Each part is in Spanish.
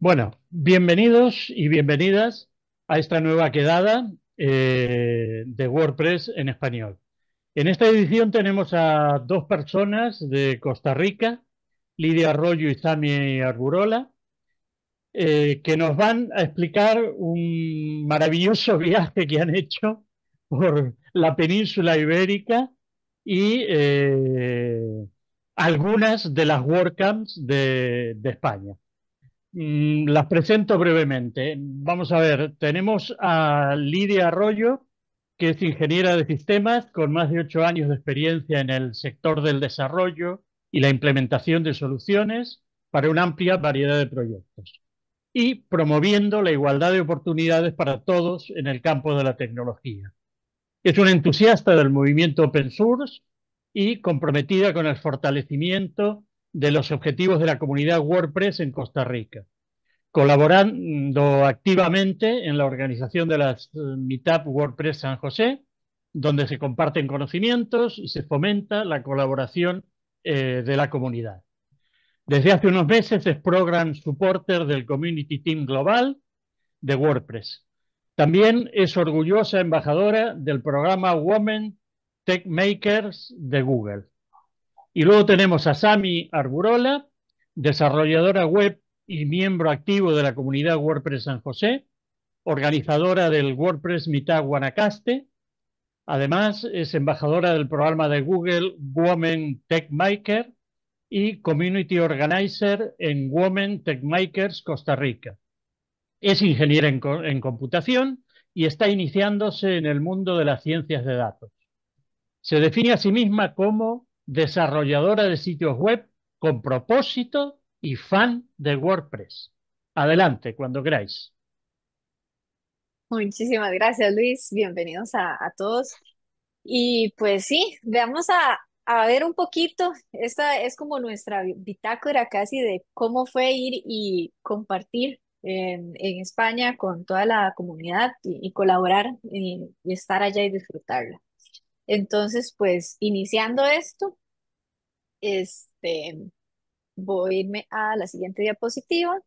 Bueno, bienvenidos y bienvenidas a esta nueva quedada eh, de WordPress en español. En esta edición tenemos a dos personas de Costa Rica, Lidia Arroyo y Sami Arburola, eh, que nos van a explicar un maravilloso viaje que han hecho por la península ibérica y eh, algunas de las WordCamps de España. Mm, las presento brevemente. Vamos a ver, tenemos a Lidia Arroyo, que es ingeniera de sistemas con más de ocho años de experiencia en el sector del desarrollo y la implementación de soluciones para una amplia variedad de proyectos y promoviendo la igualdad de oportunidades para todos en el campo de la tecnología. Es una entusiasta del movimiento open source y comprometida con el fortalecimiento de los objetivos de la comunidad WordPress en Costa Rica, colaborando activamente en la organización de las eh, Meetup WordPress San José, donde se comparten conocimientos y se fomenta la colaboración eh, de la comunidad. Desde hace unos meses es Program Supporter del Community Team Global de WordPress. También es orgullosa embajadora del programa Women Tech Makers de Google. Y luego tenemos a Sami Arburola, desarrolladora web y miembro activo de la comunidad WordPress San José, organizadora del WordPress Mitad Guanacaste. Además, es embajadora del programa de Google Women Tech Maker y Community Organizer en Women Tech Makers Costa Rica. Es ingeniera en computación y está iniciándose en el mundo de las ciencias de datos. Se define a sí misma como desarrolladora de sitios web con propósito y fan de WordPress. Adelante, cuando queráis. Muchísimas gracias, Luis. Bienvenidos a, todos. Y pues sí, veamos a, ver un poquito. Esta es como nuestra bitácora casi de cómo fue ir y compartir en, España con toda la comunidad y, colaborar y estar allá y disfrutarla. Entonces, pues iniciando esto, este, voy a irme a la siguiente diapositiva.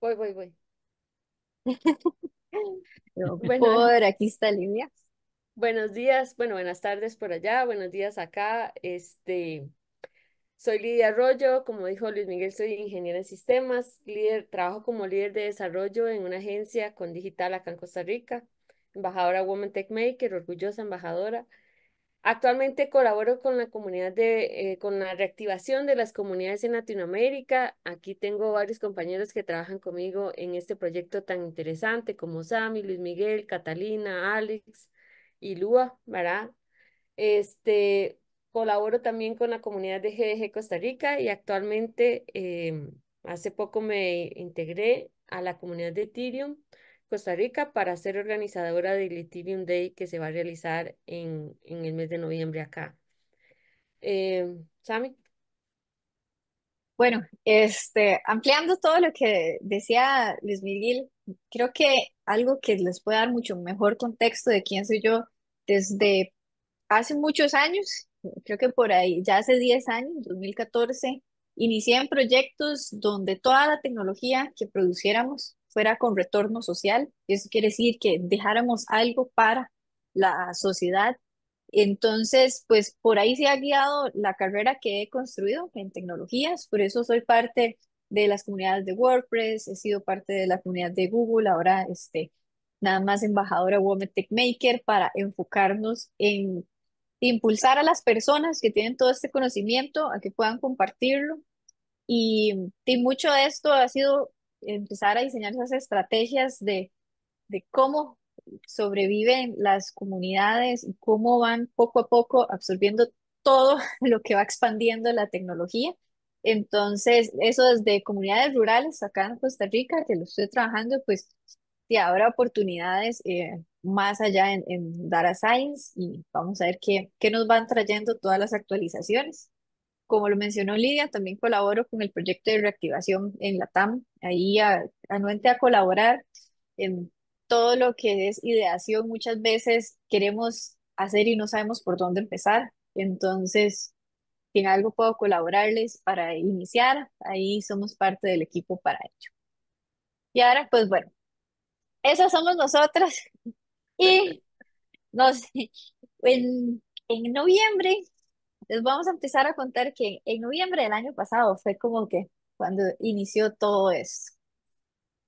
Voy, voy, voy. Por aquí está Lidia. buenos días, bueno, buenas tardes por allá, buenos días acá. Este, soy Lidia Arroyo, como dijo Luis Miguel, soy ingeniera en sistemas, líder, trabajo como líder de desarrollo en una agencia con digital acá en Costa Rica embajadora Women Tech Maker, orgullosa embajadora. Actualmente colaboro con la comunidad de, eh, con la reactivación de las comunidades en Latinoamérica. Aquí tengo varios compañeros que trabajan conmigo en este proyecto tan interesante como Sami, Luis Miguel, Catalina, Alex y Lua, ¿verdad? Este, colaboro también con la comunidad de GDG Costa Rica y actualmente em, hace poco me integré a la comunidad de Ethereum Costa Rica para ser organizadora del Lithium Day que se va a realizar en, el mes de noviembre acá. Em, Sami. Bueno, este, ampliando todo lo que decía Luis Miguel, creo que algo que les puede dar mucho mejor contexto de quién soy yo desde hace muchos años, creo que por ahí, ya hace 10 años, 2014, inicié en proyectos donde toda la tecnología que produciéramos fuera con retorno social, eso quiere decir que dejáramos algo para la sociedad. Entonces, pues por ahí se ha guiado la carrera que he construido en tecnologías, por eso soy parte de las comunidades de WordPress, he sido parte de la comunidad de Google, ahora este, nada más embajadora Women Tech Maker para enfocarnos en impulsar a las personas que tienen todo este conocimiento a que puedan compartirlo. Y, y mucho de esto ha sido empezar a diseñar esas estrategias de, cómo sobreviven las comunidades y cómo van poco a poco absorbiendo todo lo que va expandiendo la tecnología. Entonces, eso desde comunidades rurales acá en Costa Rica, que lo estoy trabajando, pues sí, habrá oportunidades eh, más allá en, en, Data Science y vamos a ver qué, qué nos van trayendo todas las actualizaciones. Como lo mencionó Lidia, también colaboro con el proyecto de reactivación en la TAM. Ahí anuente a colaborar en todo lo que es ideación. Muchas veces queremos hacer y no sabemos por dónde empezar. Entonces, si en algo puedo colaborarles para iniciar, ahí somos parte del equipo para ello. Y ahora, pues bueno, esas somos nosotras. Y nos, en, en noviembre les vamos a empezar a contar que en noviembre del año pasado fue como que cuando inició todo esto.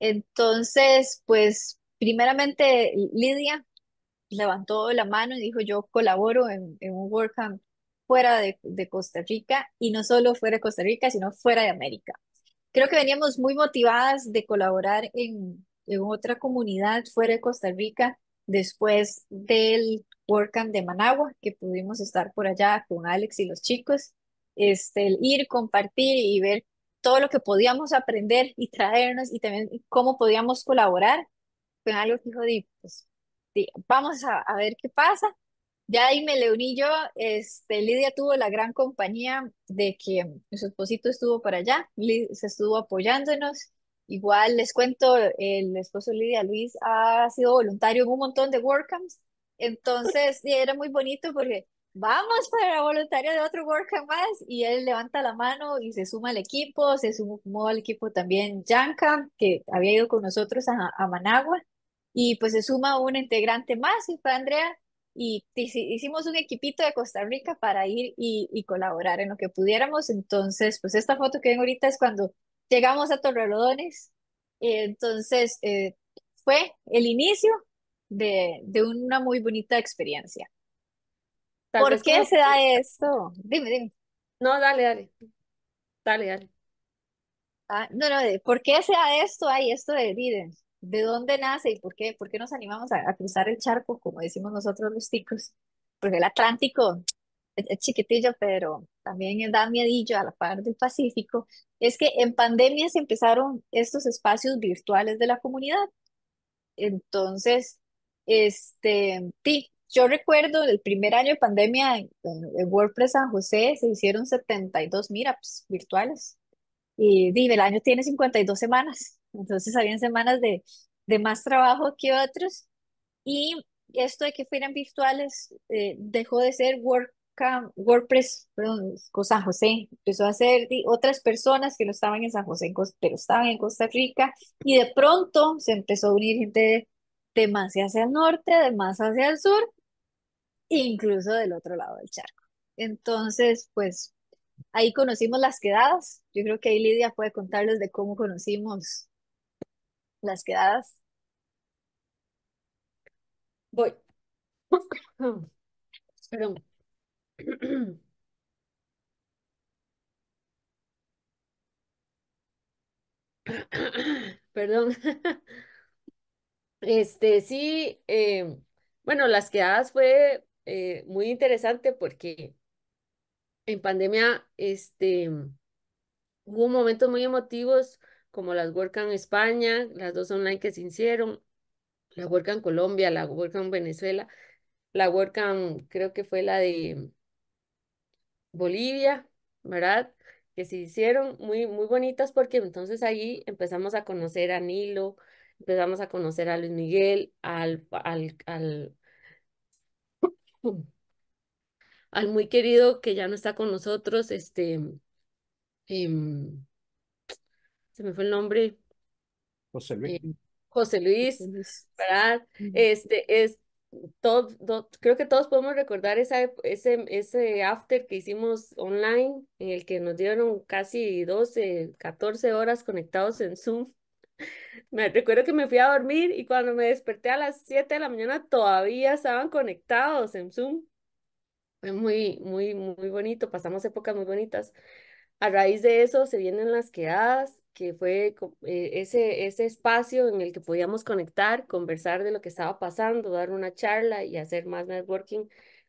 Entonces, pues primeramente Lidia levantó la mano y dijo yo colaboro en, un WordCamp fuera de, Costa Rica y no solo fuera de Costa Rica, sino fuera de América. Creo que veníamos muy motivadas de colaborar en, en otra comunidad fuera de Costa Rica después del WordCamp de Managua, que pudimos estar por allá con Alex y los chicos, este, el ir, compartir y ver todo lo que podíamos aprender y traernos y también cómo podíamos colaborar, fue algo que dijo, pues, vamos a, ver qué pasa. Ya ahí me le uní yo, este, Lidia tuvo la gran compañía de que su esposito estuvo para allá, se estuvo apoyándonos, Igual les cuento, el esposo Lidia Luis ha sido voluntario en un montón de WordCamps, entonces era muy bonito porque vamos para voluntario de otro WordCamp más y él levanta la mano y se suma al equipo, se sumó al equipo también Yanka, que había ido con nosotros a, Managua, y pues se suma un integrante más, y fue Andrea, y hicimos un equipito de Costa Rica para ir y, y, colaborar en lo que pudiéramos. Entonces, pues esta foto que ven ahorita es cuando Llegamos a Torrelodones, entonces eh, fue el inicio de, de, una muy bonita experiencia. ¿Por qué se da esto? Dime, dime. No, dale, dale. Dale, dale. Ah, no, no, ¿por qué se da esto? ahí, esto de, de, de dónde nace y por qué, por qué nos animamos a, cruzar el charco, como decimos nosotros los ticos? Porque el Atlántico es chiquitillo, pero también da Damiadillo, a la par del Pacífico, es que en pandemia se empezaron estos espacios virtuales de la comunidad. Entonces, este, sí, yo recuerdo el primer año de pandemia en, WordPress San José se hicieron 72 meetups virtuales. Y el año tiene 52 semanas. Entonces, habían semanas de, de más trabajo que otros. Y esto de que fueran virtuales eh, dejó de ser wordpress WordPress, con San José, empezó a hacer otras personas que no estaban en San José, pero estaban en Costa Rica, y de pronto se empezó a unir gente de, más hacia el norte, de más hacia el sur, incluso del otro lado del charco. Entonces, pues ahí conocimos las quedadas. Yo creo que ahí Lidia puede contarles de cómo conocimos las quedadas. Voy. Perdón. Perdón. Este, sí, eh, bueno, las quedadas fue eh, muy interesante porque en pandemia, este, hubo momentos muy emotivos como las en España, las dos online que se hicieron, la en Colombia, la en Venezuela, la WordCamp creo que fue la de Bolivia, ¿verdad? Que se hicieron muy, muy bonitas porque entonces ahí empezamos a conocer a Nilo, empezamos a conocer a Luis Miguel, al, al, al, al muy querido que ya no está con nosotros, este, em, se me fue el nombre. José Luis. Em, José Luis, ¿verdad? Este, este creo que todos podemos recordar esa, ese, ese after que hicimos online, en el que nos dieron casi 12, 14 horas conectados en Zoom. Me recuerdo que me fui a dormir y cuando me desperté a las 7 de la mañana todavía estaban conectados en Zoom. Fue muy, muy, muy bonito, pasamos épocas muy bonitas. A raíz de eso se vienen las quedadas, que fue eh, ese, ese espacio en el que podíamos conectar, conversar de lo que estaba pasando, dar una charla y hacer más networking,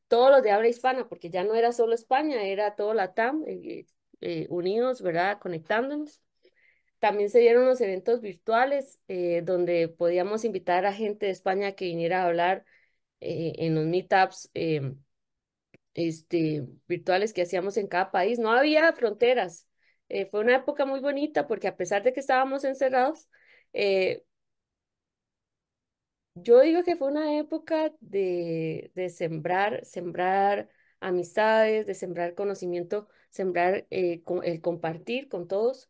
todos los de habla hispana, porque ya no era solo España, era todo la TAM, eh, eh, unidos, ¿verdad? Conectándonos. También se dieron los eventos virtuales donde podíamos invitar a gente de España que viniera a hablar en los meetups em, este, virtuales que hacíamos en cada país. No había fronteras, eh, fue una época muy bonita porque a pesar de que estábamos encerrados, eh, yo digo que fue una época de, de, sembrar, sembrar amistades, de sembrar conocimiento, sembrar eh, el compartir con todos.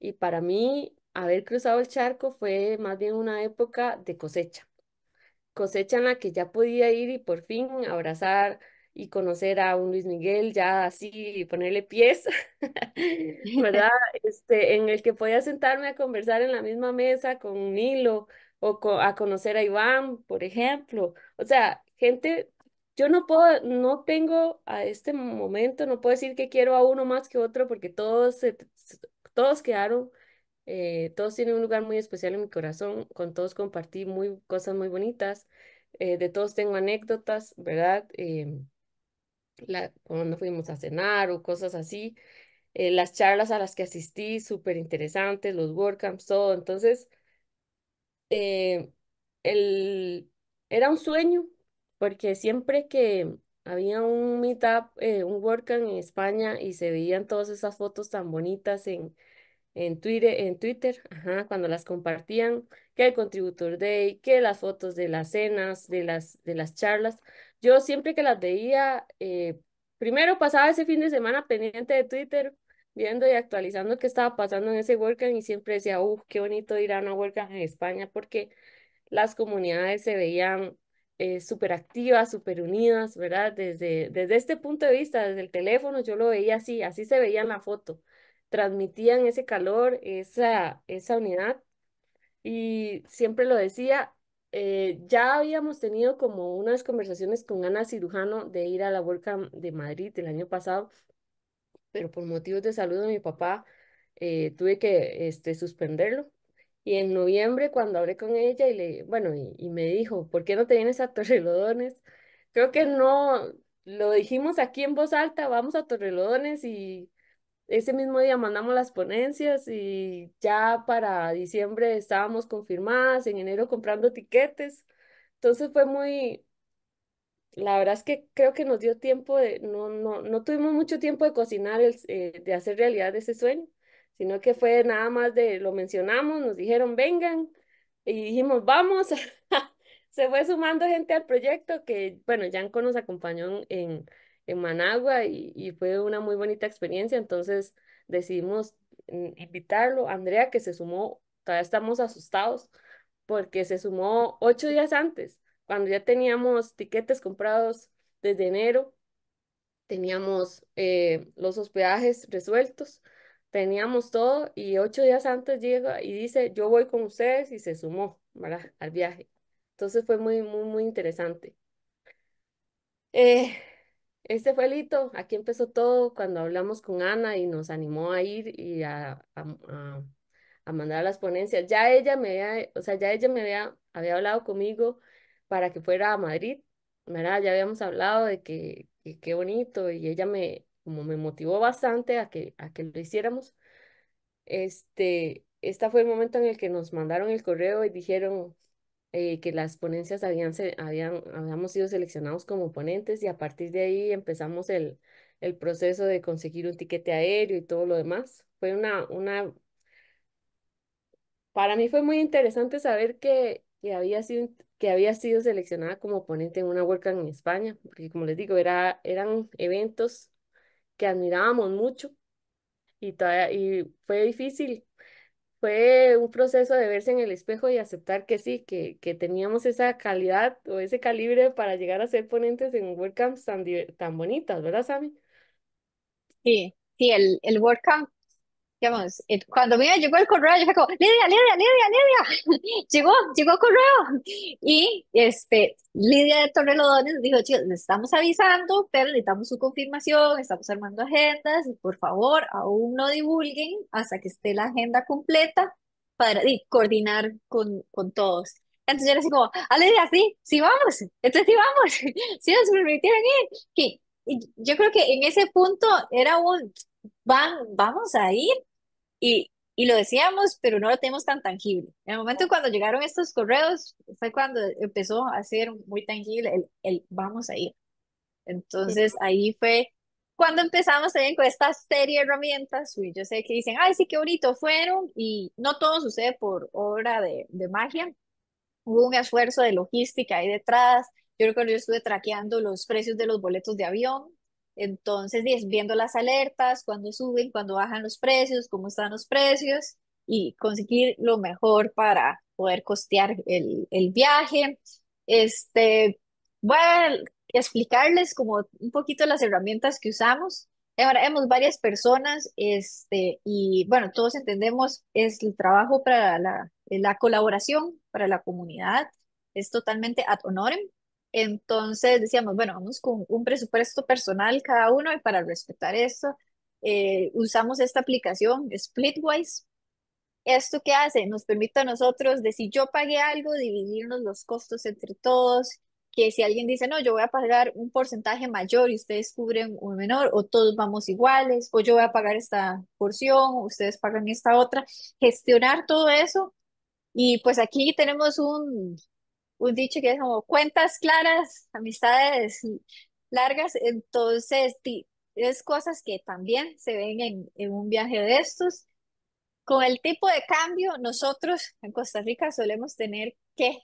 Y para mí, haber cruzado el charco fue más bien una época de cosecha. Cosecha en la que ya podía ir y por fin abrazar y conocer a un Luis Miguel ya así, ponerle pies, ¿verdad? Este, en el que podía sentarme a conversar en la misma mesa con Nilo o a conocer a Iván, por ejemplo. O sea, gente, yo no puedo, no tengo a este momento, no puedo decir que quiero a uno más que otro porque todos, todos quedaron. Eh, todos tienen un lugar muy especial en mi corazón, con todos compartí muy, cosas muy bonitas, eh, de todos tengo anécdotas, ¿verdad? Em, cuando fuimos a cenar o cosas así, eh, las charlas a las que asistí, súper interesantes, los WordCamps, todo. Entonces, eh, el, era un sueño, porque siempre que había un meetup, eh, un WordCamp en España y se veían todas esas fotos tan bonitas en en Twitter, en Twitter ajá, cuando las compartían, que el Contributor Day, que las fotos de las cenas, de las, de las charlas. Yo siempre que las veía, eh, primero pasaba ese fin de semana pendiente de Twitter, viendo y actualizando qué estaba pasando en ese WordCamp y siempre decía, uff, qué bonito ir a una WordCamp en España porque las comunidades se veían eh, súper activas, súper unidas, ¿verdad? Desde, desde este punto de vista, desde el teléfono, yo lo veía así, así se veía en la foto transmitían ese calor, esa, esa unidad. Y siempre lo decía, eh, ya habíamos tenido como unas conversaciones con Ana Cirujano de ir a la Cup de Madrid el año pasado, pero por motivos de salud de mi papá eh, tuve que este, suspenderlo. Y en noviembre cuando hablé con ella y le, bueno, y me dijo, ¿por qué no te vienes a Torrelodones? Creo que no, lo dijimos aquí en voz alta, vamos a Torrelodones y ese mismo día mandamos las ponencias y ya para diciembre estábamos confirmadas, en enero comprando tiquetes. Entonces fue muy, la verdad es que creo que nos dio tiempo de, no, no, no tuvimos mucho tiempo de cocinar, eh, de hacer realidad ese sueño, sino que fue nada más de, lo mencionamos, nos dijeron vengan y dijimos vamos. Se fue sumando gente al proyecto que, bueno, Yanko nos acompañó en en Managua y, fue una muy bonita experiencia, entonces decidimos mm, invitarlo, Andrea, que se sumó, todavía estamos asustados, porque se sumó ocho días antes, cuando ya teníamos tiquetes comprados desde enero, teníamos eh, los hospedajes resueltos, teníamos todo y ocho días antes llega y dice, yo voy con ustedes y se sumó al viaje. Entonces fue muy, muy, muy interesante. Eh, este fue el hito, aquí empezó todo cuando hablamos con Ana y nos animó a ir y a, mandar las ponencias. Ya ella me había, o sea, ya ella me había, hablado conmigo para que fuera a Madrid, ¿verdad? Ya habíamos hablado de que, qué bonito y ella me, como me motivó bastante a que, a que lo hiciéramos. Este, este fue el momento en el que nos mandaron el correo y dijeron, eh, que las ponencias habían, habían, habíamos sido seleccionados como ponentes y a partir de ahí empezamos el, el proceso de conseguir un tiquete aéreo y todo lo demás. Fue una, una, para mí fue muy interesante saber que, que, había, sido, que había sido seleccionada como ponente en una WordCamp en España, porque como les digo, era, eran eventos que admirábamos mucho y, y fue difícil fue un proceso de verse en el espejo y aceptar que sí, que, que teníamos esa calidad o ese calibre para llegar a ser ponentes en WordCamps tan, tan bonitas, ¿verdad, Sami? Sí, sí, el, el WordCamp digamos, eh, cuando me llegó el correo, yo fui como, Lidia, Lidia, Lidia, Lidia, llegó, llegó el correo. Y este, Lidia de Torrelodones dijo, chicos, les estamos avisando, pero necesitamos su confirmación, estamos armando agendas, y por favor, aún no divulguen hasta que esté la agenda completa para coordinar con, con todos. Entonces yo le digo como, ah, Lidia, sí, sí vamos, entonces sí vamos, sí nos permitieron ir. Y yo creo que en ese punto era un, van, vamos a ir y, y lo decíamos, pero no lo tenemos tan tangible. En el momento cuando llegaron estos correos, fue cuando empezó a ser muy tangible el, el vamos a ir. Entonces ahí fue cuando empezamos también con esta serie de herramientas. Y yo sé que dicen, ay, sí, qué bonito fueron, y no todo sucede por obra de, de magia. Hubo un esfuerzo de logística ahí detrás. Yo recuerdo yo estuve traqueando los precios de los boletos de avión entonces, viendo las alertas, cuando suben, cuando bajan los precios, cómo están los precios y conseguir lo mejor para poder costear el, el viaje. Este, voy a explicarles como un poquito las herramientas que usamos. Ahora, hemos varias personas este, y bueno, todos entendemos es el trabajo para la, la colaboración, para la comunidad, es totalmente ad honorem. Entonces decíamos, bueno, vamos con un presupuesto personal cada uno y para respetar esto, eh, usamos esta aplicación Splitwise. ¿Esto qué hace? Nos permite a nosotros de si yo pagué algo, dividirnos los costos entre todos, que si alguien dice, no, yo voy a pagar un porcentaje mayor y ustedes cubren un menor, o todos vamos iguales, o yo voy a pagar esta porción, ustedes pagan esta otra, gestionar todo eso. Y pues aquí tenemos un, un dicho que es como cuentas claras, amistades largas, entonces es cosas que también se ven en, un viaje de estos. Con el tipo de cambio, nosotros en Costa Rica solemos tener que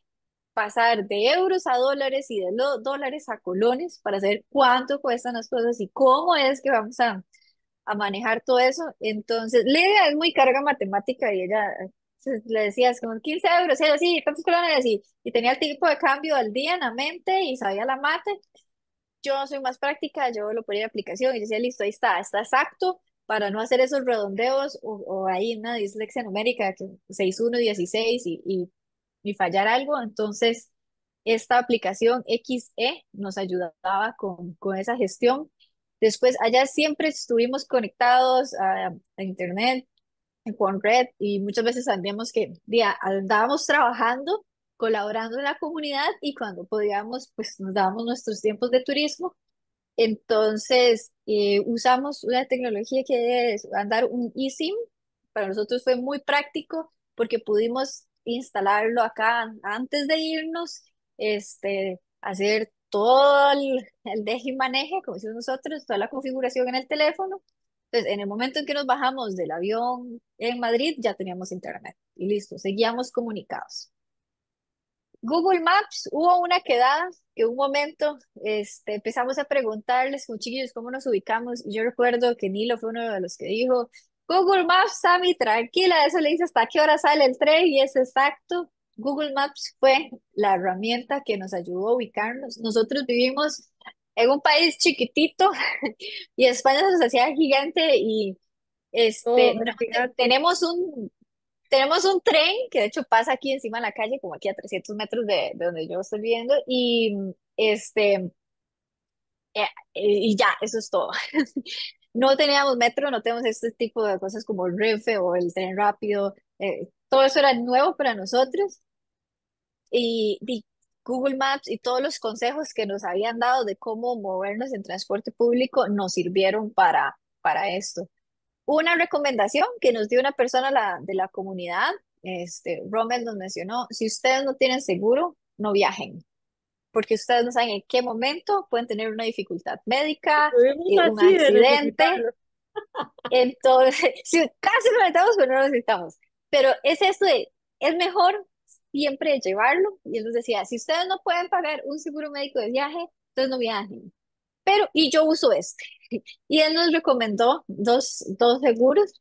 pasar de euros a dólares y de los dólares a colones para saber cuánto cuestan las cosas y cómo es que vamos a, a manejar todo eso. Entonces, Lidia es muy carga matemática y ella le decías como 15 euros, era así, colones, y, tenía el tipo de cambio al día en la mente y sabía la mate. Yo soy más práctica, yo lo ponía en la aplicación y decía, listo, ahí está, está exacto, para no hacer esos redondeos o, o ahí una dislexia numérica, que 6, 1, 16 y, y, fallar algo. Entonces, esta aplicación XE nos ayudaba con, con esa gestión. Después, allá siempre estuvimos conectados a, a internet, con Red y muchas veces andíamos que día, andábamos trabajando, colaborando en la comunidad y cuando podíamos, pues nos dábamos nuestros tiempos de turismo. Entonces eh, usamos una tecnología que es andar un eSIM. Para nosotros fue muy práctico porque pudimos instalarlo acá antes de irnos, este, hacer todo el, el deje y maneje, como hicimos nosotros, toda la configuración en el teléfono entonces, en el momento en que nos bajamos del avión en Madrid, ya teníamos internet y listo, seguíamos comunicados. Google Maps, hubo una quedada que un momento este, empezamos a preguntarles, chiquillos cómo nos ubicamos. Yo recuerdo que Nilo fue uno de los que dijo, Google Maps, Sammy, tranquila, eso le dice hasta qué hora sale el tren y es exacto. Google Maps fue la herramienta que nos ayudó a ubicarnos. Nosotros vivimos en un país chiquitito y España se nos hacía gigante y este, oh, tenemos un tenemos un tren que de hecho pasa aquí encima de la calle, como aquí a 300 metros de, donde yo estoy viviendo y este eh, y ya, eso es todo. no teníamos metro, no tenemos este tipo de cosas como el refe o el tren rápido, eh, todo eso era nuevo para nosotros. Y, y, Google Maps y todos los consejos que nos habían dado de cómo movernos en transporte público nos sirvieron para, para esto. Una recomendación que nos dio una persona de la comunidad, este, Rommel nos mencionó, si ustedes no tienen seguro, no viajen, porque ustedes no saben en qué momento pueden tener una dificultad médica, y eh, un accidente. Entonces, si casi lo necesitamos, pero no lo necesitamos. Pero es esto es mejor siempre llevarlo. Y él nos decía, si ustedes no pueden pagar un seguro médico de viaje, entonces no viajen. Pero, y yo uso este. Y él nos recomendó dos, dos seguros,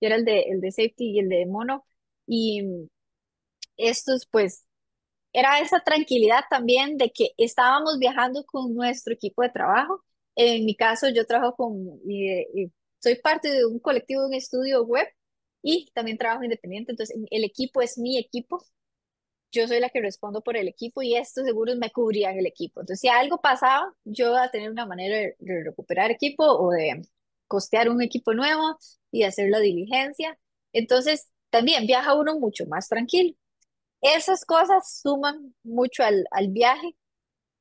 que era el de, el de Safety y el de Mono. Y estos, pues, era esa tranquilidad también de que estábamos viajando con nuestro equipo de trabajo. En mi caso, yo trabajo con, soy parte de un colectivo, de un estudio web y también trabajo independiente. Entonces, el equipo es mi equipo yo soy la que respondo por el equipo y estos seguros me cubrían el equipo. Entonces, si algo pasaba, yo iba a tener una manera de, recuperar equipo o de costear un equipo nuevo y hacer la diligencia. Entonces, también viaja uno mucho más tranquilo. Esas cosas suman mucho al, viaje,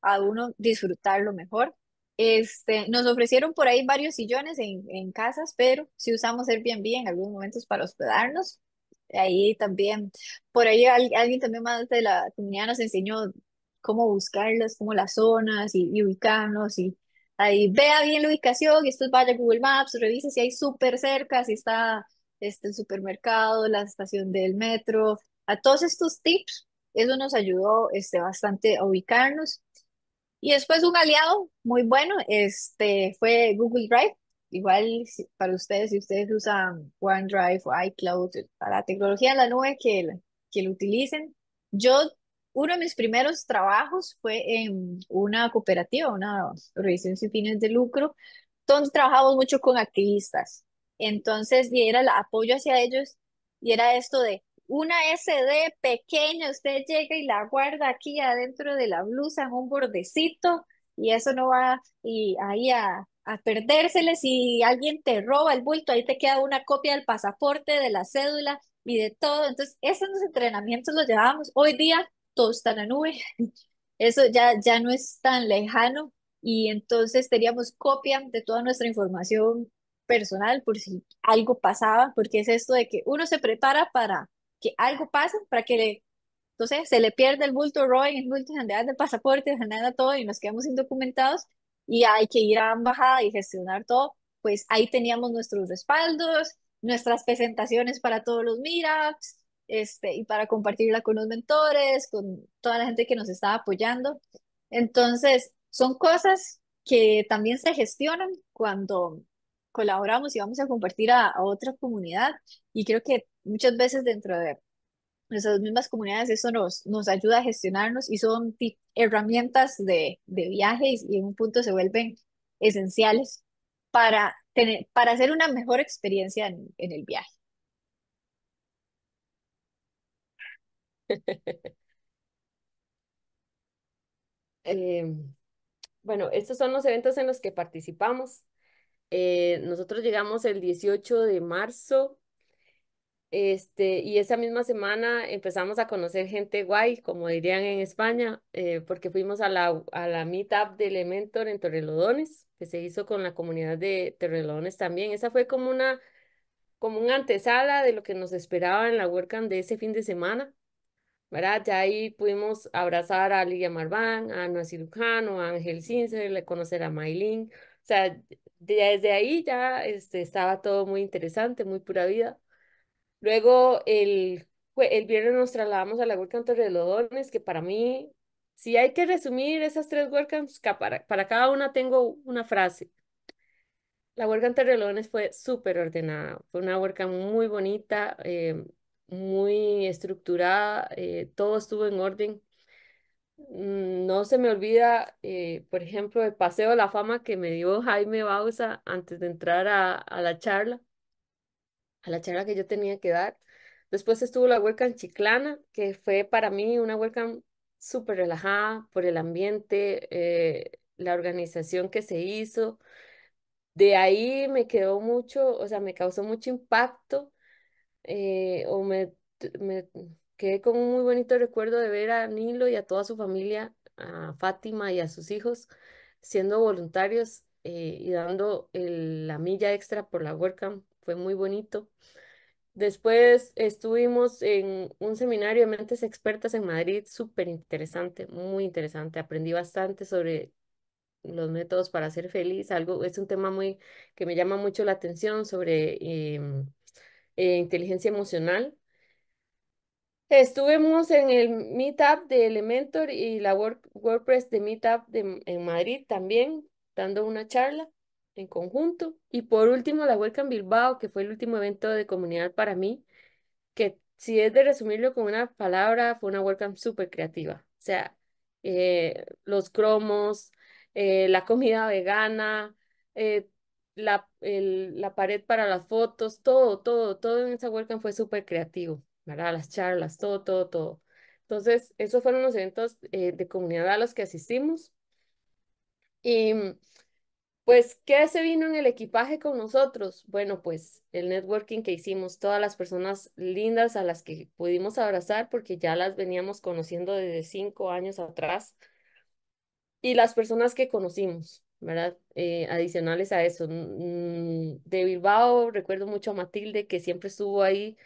a uno disfrutarlo mejor. Este, nos ofrecieron por ahí varios sillones en, casas, pero si usamos Airbnb en algunos momentos para hospedarnos ahí también. Por ahí alguien también más de la comunidad nos enseñó cómo buscarlas, cómo las zonas y, ubicarnos y ahí vea bien la ubicación y esto vaya a Google Maps, revisa si hay súper cerca, si está este, el supermercado, la estación del metro, a todos estos tips, eso nos ayudó este, bastante a ubicarnos. Y después un aliado muy bueno este, fue Google Drive igual para ustedes, si ustedes usan OneDrive o iCloud, para la tecnología de la nube que, que lo utilicen, yo, uno de mis primeros trabajos fue en una cooperativa, una organización sin fines de lucro, donde trabajamos mucho con activistas. Entonces, y era el apoyo hacia ellos, y era esto de una SD pequeña, usted llega y la guarda aquí adentro de la blusa en un bordecito, y eso no va y ahí a, a perdérsele. Si alguien te roba el bulto, ahí te queda una copia del pasaporte, de la cédula y de todo. Entonces, esos entrenamientos los llevábamos. Hoy día todo está en la nube. Eso ya, ya no es tan lejano y entonces teníamos copia de toda nuestra información personal por si algo pasaba, porque es esto de que uno se prepara para que algo pase, para que le, entonces se le pierda el bulto Roy, el bulto de el pasaporte, de todo y nos quedamos indocumentados y hay que ir a embajada y gestionar todo, pues ahí teníamos nuestros respaldos, nuestras presentaciones para todos los meetups, este, y para compartirla con los mentores, con toda la gente que nos estaba apoyando. Entonces, son cosas que también se gestionan cuando colaboramos y vamos a compartir a otra comunidad. Y creo que muchas veces dentro de nuestras mismas comunidades, eso nos, nos ayuda a gestionarnos y son herramientas de, viaje y en un punto se vuelven esenciales para, tener, para hacer una mejor experiencia en, el viaje. Eh, bueno, estos son los eventos en los que participamos. Eh, nosotros llegamos el 18 de marzo este, y esa misma semana empezamos a conocer gente guay, como dirían en España, eh, porque fuimos a la, a la meetup de Elementor en Torrelodones, que se hizo con la comunidad de Torrelodones también. Esa fue como una, como una antesala de lo que nos esperaba en la WordCamp de ese fin de semana, ¿verdad? Ya ahí pudimos abrazar a Lidia Marván, a Ana Cirujano, a Ángel le conocer a Maylin. O sea, desde ahí ya este, estaba todo muy interesante, muy pura vida. Luego el, el viernes nos trasladamos a la WordCamp de Lodones, que para mí, si hay que resumir esas tres huercas, para, cada una tengo una frase. La WordCamp de Lodones fue súper ordenada, fue una huerca muy bonita, eh, muy estructurada, eh, todo estuvo en orden. Mm, no se me olvida, eh, por ejemplo, el paseo de la fama que me dio Jaime Bausa antes de entrar a la charla a la charla que yo tenía que dar. Después estuvo la WordCamp Chiclana, que fue para mí una WordCamp súper relajada por el ambiente, eh, la organización que se hizo. De ahí me quedó mucho, o sea, me causó mucho impacto eh, o me, quedé con un muy bonito recuerdo de ver a Nilo y a toda su familia, a Fátima y a sus hijos, siendo voluntarios eh, y dando la milla extra por la WordCamp fue muy bonito. Después estuvimos en un seminario de mentes expertas en Madrid, súper interesante, muy interesante. Aprendí bastante sobre los métodos para ser feliz. Algo, es un tema muy que me llama mucho la atención sobre em, eh, inteligencia emocional. Estuvimos en el meetup de Elementor y la WordPress de meetup en Madrid también, dando una charla en conjunto. Y por último, la en Bilbao, que fue el último evento de comunidad para mí, que si es de resumirlo con una palabra, fue una welcome súper creativa. O sea, eh, los cromos, eh, la comida vegana, eh, la, la pared para las fotos, todo, todo, todo en esa welcome fue súper creativo, ¿verdad? Las charlas, todo, todo, todo. Entonces, esos fueron los eventos de comunidad a los que asistimos. Y pues, ¿qué se vino en el equipaje con nosotros? Bueno, pues el networking que hicimos, todas las personas lindas a las que pudimos abrazar, porque ya las veníamos conociendo desde cinco años atrás, y las personas que conocimos, ¿verdad? Eh, adicionales a eso. Mm, mm, de Bilbao, recuerdo mucho a Matilde, que siempre estuvo ahí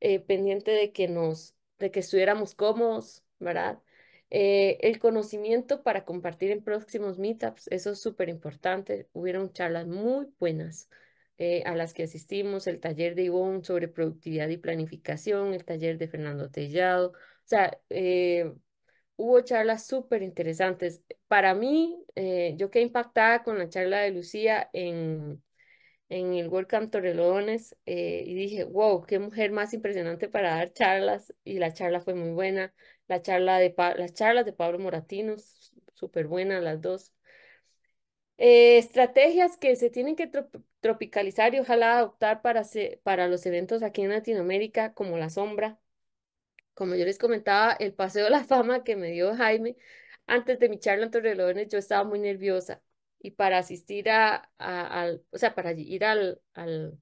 eh, pendiente de que nos, de que estuviéramos cómodos, ¿verdad? Eh, el conocimiento para compartir en próximos meetups, eso es súper importante. Hubieron charlas muy buenas eh, a las que asistimos, el taller de Ivonne sobre productividad y planificación, el taller de Fernando Tellado. O sea, eh, hubo charlas súper interesantes. Para mí, yo quedé impactada con la charla de Lucía en, el World Torrelodones eh, y dije, wow, qué mujer más impresionante para dar charlas y la charla fue muy buena la charla de las charlas de Pablo Moratinos, súper buenas las dos. Eh, estrategias que se tienen que tropicalizar y ojalá adoptar para, para los eventos aquí en Latinoamérica, como La Sombra. Como yo les comentaba, el paseo de la fama que me dio Jaime antes de mi charla en López, yo estaba muy nerviosa y para asistir a, o sea, para ir al, al,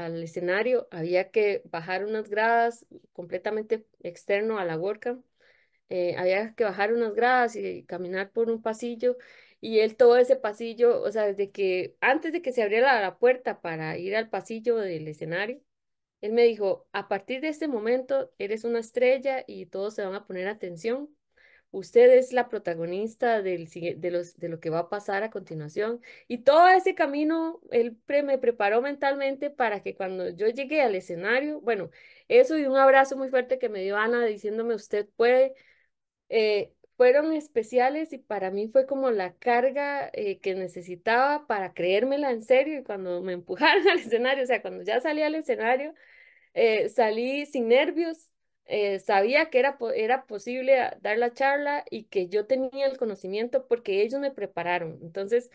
al, escenario, había que bajar unas gradas completamente externo a la WordCamp, eh, había que bajar unas gradas y caminar por un pasillo y él todo ese pasillo, o sea, desde que antes de que se abriera la puerta para ir al pasillo del escenario, él me dijo, a partir de este momento eres una estrella y todos se van a poner atención usted es la protagonista de, lo que va a pasar a continuación. Y todo ese camino, él me preparó mentalmente para que cuando yo llegué al escenario, bueno, eso y un abrazo muy fuerte que me dio Ana diciéndome, usted puede, eh, fueron especiales y para mí fue como la carga eh, que necesitaba para creérmela en serio y cuando me empujaron al escenario, o sea, cuando ya salí al escenario, eh, salí sin nervios, eh, sabía que era, era posible dar la charla y que yo tenía el conocimiento porque ellos me prepararon. Entonces,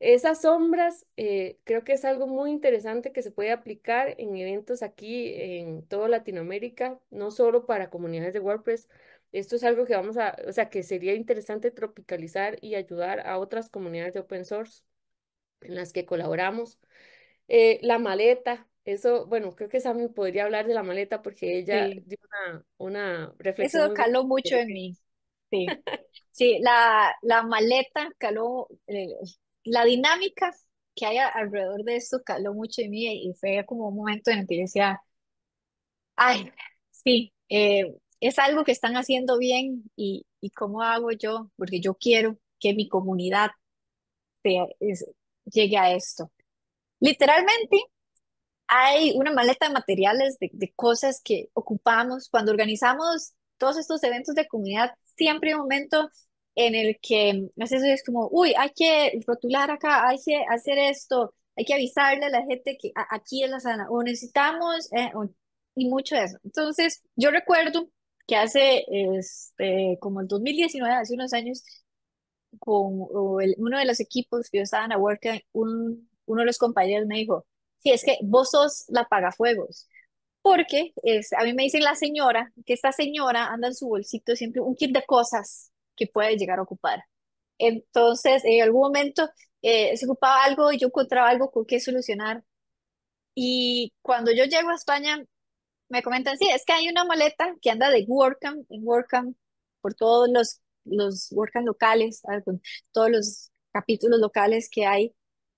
esas sombras eh, creo que es algo muy interesante que se puede aplicar en eventos aquí en toda Latinoamérica, no solo para comunidades de WordPress. Esto es algo que vamos a, o sea, que sería interesante tropicalizar y ayudar a otras comunidades de open source en las que colaboramos. Eh, la maleta, eso, bueno, creo que Sammy podría hablar de la maleta porque ella dio una, una reflexión. Eso caló mucho en mí. Sí, sí la, la maleta caló, eh, la dinámica que hay alrededor de esto caló mucho en mí y fue como un momento en el que decía, ay, sí, eh, es algo que están haciendo bien y, y cómo hago yo, porque yo quiero que mi comunidad llegue a esto. Literalmente, hay una maleta de materiales, de, de cosas que ocupamos. Cuando organizamos todos estos eventos de comunidad, siempre hay un momento en el que, no sé, es como, uy, hay que rotular acá, hay que hacer esto, hay que avisarle a la gente que aquí es la sana, o necesitamos, eh, y mucho de eso. Entonces, yo recuerdo que hace este, como el 2019, hace unos años, con uno de los equipos que yo estaba en la work, un, uno de los compañeros me dijo, sí, es que vos sos la pagafuegos. Porque es, a mí me dicen la señora, que esta señora anda en su bolsito siempre un kit de cosas que puede llegar a ocupar. Entonces, en algún momento eh, se ocupaba algo y yo encontraba algo con qué solucionar. Y cuando yo llego a España, me comentan, sí, es que hay una maleta que anda de WordCamp en WordCamp por todos los, los WordCamp locales, ah, todos los capítulos locales que hay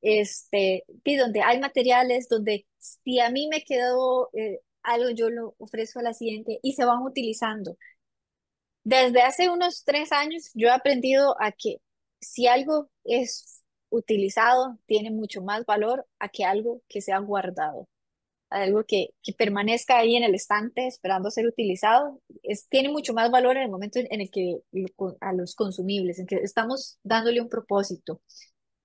este, donde hay materiales, donde si a mí me quedó eh, algo, yo lo ofrezco a la siguiente y se van utilizando. Desde hace unos tres años yo he aprendido a que si algo es utilizado, tiene mucho más valor a que algo que se sea guardado. Algo que, que permanezca ahí en el estante esperando ser utilizado, es, tiene mucho más valor en el momento en, el que a los consumibles, en que estamos dándole un propósito.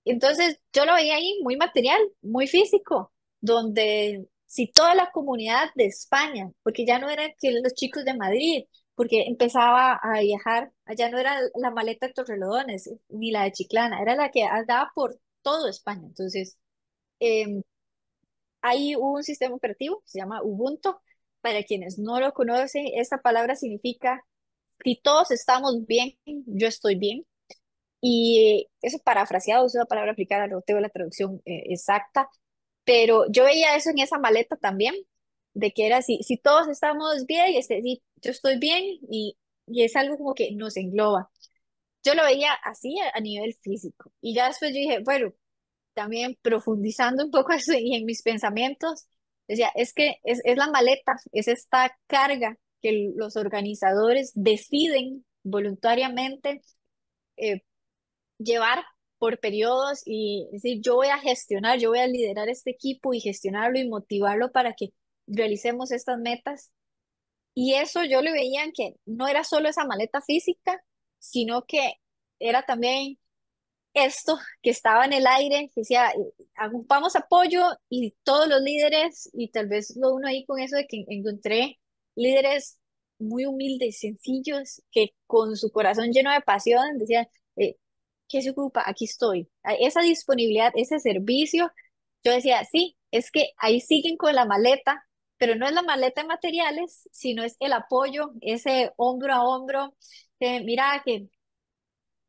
Entonces yo lo veía ahí muy material, muy físico, donde si toda la comunidad de España, porque ya no eran que los chicos de Madrid, porque empezaba a viajar, allá no era la maleta de Torrelodones ni la de Chiclana, era la que andaba por todo España. Entonces, em, hay un sistema operativo se llama Ubuntu. Para quienes no lo conocen, esta palabra significa si todos estamos bien, yo estoy bien. Y eso parafraseado es la palabra africana, no tengo la traducción eh, exacta, pero yo veía eso en esa maleta también, de que era así, si todos estamos bien, este, si yo estoy bien y, y es algo como que nos engloba. Yo lo veía así a, nivel físico y ya después yo dije, bueno, también profundizando un poco eso y en mis pensamientos, decía, es que es, es la maleta, es esta carga que los organizadores deciden voluntariamente eh, llevar por periodos y decir, yo voy a gestionar, yo voy a liderar este equipo y gestionarlo y motivarlo para que realicemos estas metas. Y eso yo le veía que no era solo esa maleta física, sino que era también esto que estaba en el aire, que decía, agrupamos apoyo y todos los líderes, y tal vez lo uno ahí con eso de que encontré líderes muy humildes, y sencillos, que con su corazón lleno de pasión decían, eh, ¿qué se ocupa? Aquí estoy. Esa disponibilidad, ese servicio, yo decía, sí, es que ahí siguen con la maleta, pero no es la maleta de materiales, sino es el apoyo, ese hombro a hombro, que mira que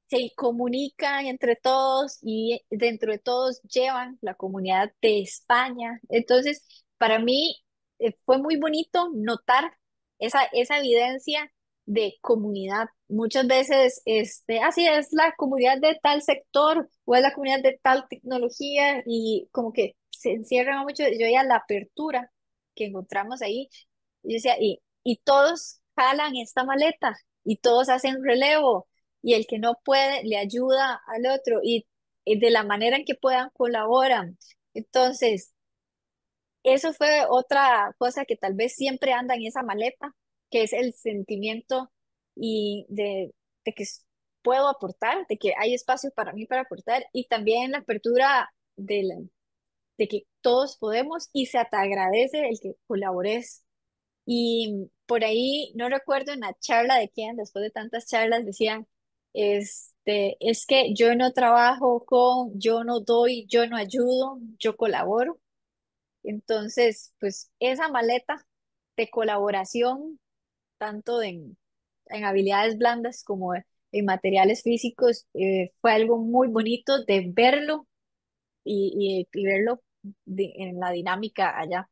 se comunican entre todos y dentro de todos llevan la comunidad de España. Entonces, para mí eh, fue muy bonito notar esa, esa evidencia de comunidad. Muchas veces, este, así ah, es la comunidad de tal sector o es la comunidad de tal tecnología y como que se encierran mucho. Yo veía la apertura que encontramos ahí. decía, y, y todos jalan esta maleta y todos hacen relevo y el que no puede le ayuda al otro y, y de la manera en que puedan colaboran. Entonces, eso fue otra cosa que tal vez siempre anda en esa maleta que es el sentimiento y de, que puedo aportar, de que hay espacio para mí para aportar y también la apertura de, de que todos podemos y se te agradece el que colabores. Y por ahí, no recuerdo en la charla de quién, después de tantas charlas, decían, este, es que yo no trabajo con, yo no doy, yo no ayudo, yo colaboro. Entonces, pues esa maleta de colaboración tanto en, habilidades blandas como en materiales físicos, eh, fue algo muy bonito de verlo y, y, verlo en la dinámica allá.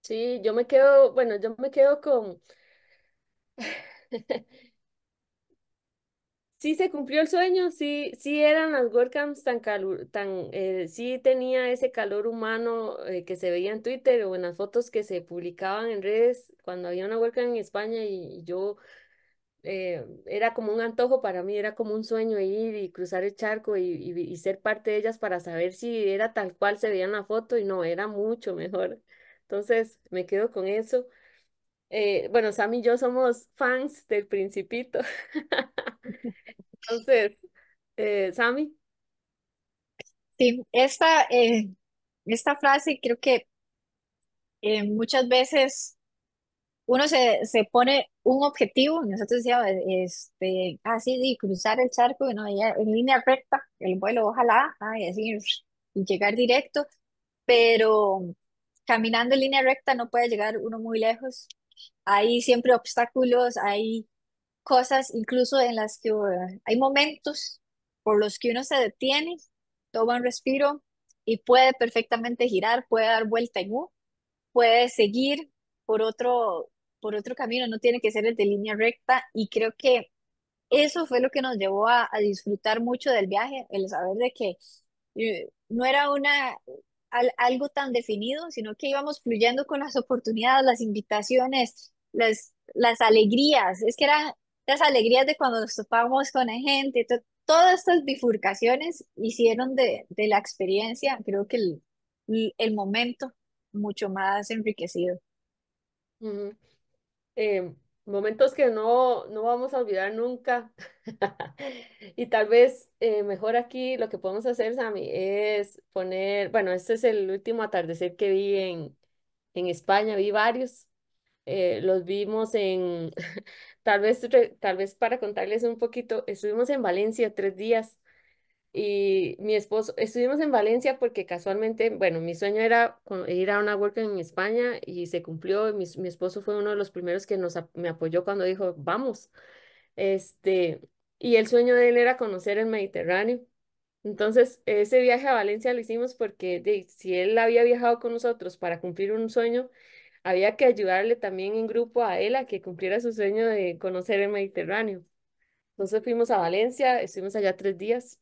Sí, yo me quedo, bueno, yo me quedo con... sí se cumplió el sueño, sí, sí eran las WordCamps tan calor, tan, eh, sí tenía ese calor humano eh, que se veía en Twitter o en las fotos que se publicaban en redes cuando había una WordCamp en España y, yo eh, era como un antojo para mí, era como un sueño ir y cruzar el charco y, ser parte de ellas para saber si era tal cual se veía en la foto y no, era mucho mejor. Entonces me quedo con eso. bueno, Sam y yo somos fans del Principito. Entonces, eh, Sami. Sí, esta, eh, esta frase creo que eh, muchas veces uno se, se, pone un objetivo, nosotros decíamos, este, así, ah, de cruzar el charco en línea recta, el vuelo, ojalá, ah, y así, llegar directo, pero caminando en línea recta no puede llegar uno muy lejos. Hay siempre obstáculos, hay cosas incluso en las que eh, hay momentos por los que uno se detiene, toma un respiro y puede perfectamente girar, puede dar vuelta en U, puede seguir por otro, por otro camino, no tiene que ser el de línea recta y creo que eso fue lo que nos llevó a, disfrutar mucho del viaje, el saber de que eh, no era una, algo tan definido, sino que íbamos fluyendo con las oportunidades, las invitaciones, las, las alegrías. Es que era alegrías de cuando nos topamos con la gente, todas estas bifurcaciones hicieron de, de la experiencia, creo que el, el momento mucho más enriquecido. Em, momentos que no, no vamos a olvidar nunca. y tal vez eh, mejor aquí lo que podemos hacer, Sami, es poner, bueno, este es el último atardecer que vi en, en España, vi varios, eh, los vimos en, tal vez, tal vez para contarles un poquito, estuvimos en Valencia tres días y mi esposo, estuvimos en Valencia porque casualmente, bueno, mi sueño era ir a una work en España y se cumplió, mi, mi esposo fue uno de los primeros que nos, me apoyó cuando dijo, vamos, este, y el sueño de él era conocer el Mediterráneo. Entonces, ese viaje a Valencia lo hicimos porque si él había viajado con nosotros para cumplir un sueño, había que ayudarle también en grupo a él a que cumpliera su sueño de conocer el Mediterráneo. Entonces fuimos a Valencia, estuvimos allá tres días.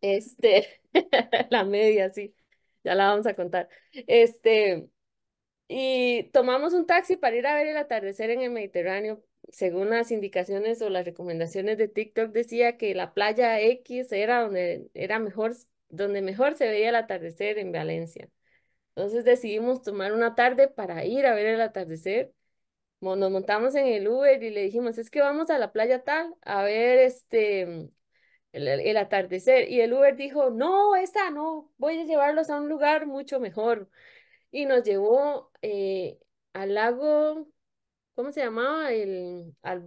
Este, la media, sí, ya la vamos a contar. Este, y tomamos un taxi para ir a ver el atardecer en el Mediterráneo. Según las indicaciones o las recomendaciones de TikTok, decía que la playa X era donde era mejor, donde mejor se veía el atardecer en Valencia. Entonces decidimos tomar una tarde para ir a ver el atardecer. Nos montamos en el Uber y le dijimos, es que vamos a la playa tal a ver este el, atardecer. Y el Uber dijo, no, esa no, voy a llevarlos a un lugar mucho mejor. Y nos llevó eh, al lago, ¿cómo se llamaba? El, al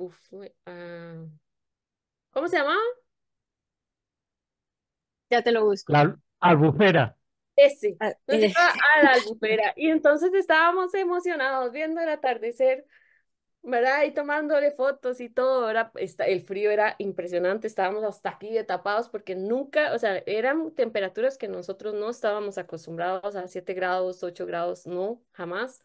¿Cómo se llamaba? Ya te lo busco. La albufera ese. Ah, eh. a la albufera. Y entonces estábamos emocionados viendo el atardecer, ¿verdad? Y tomándole fotos y todo, era, el frío era impresionante, estábamos hasta aquí de tapados porque nunca, o sea, eran temperaturas que nosotros no estábamos acostumbrados a 7 grados, 8 grados, no, jamás.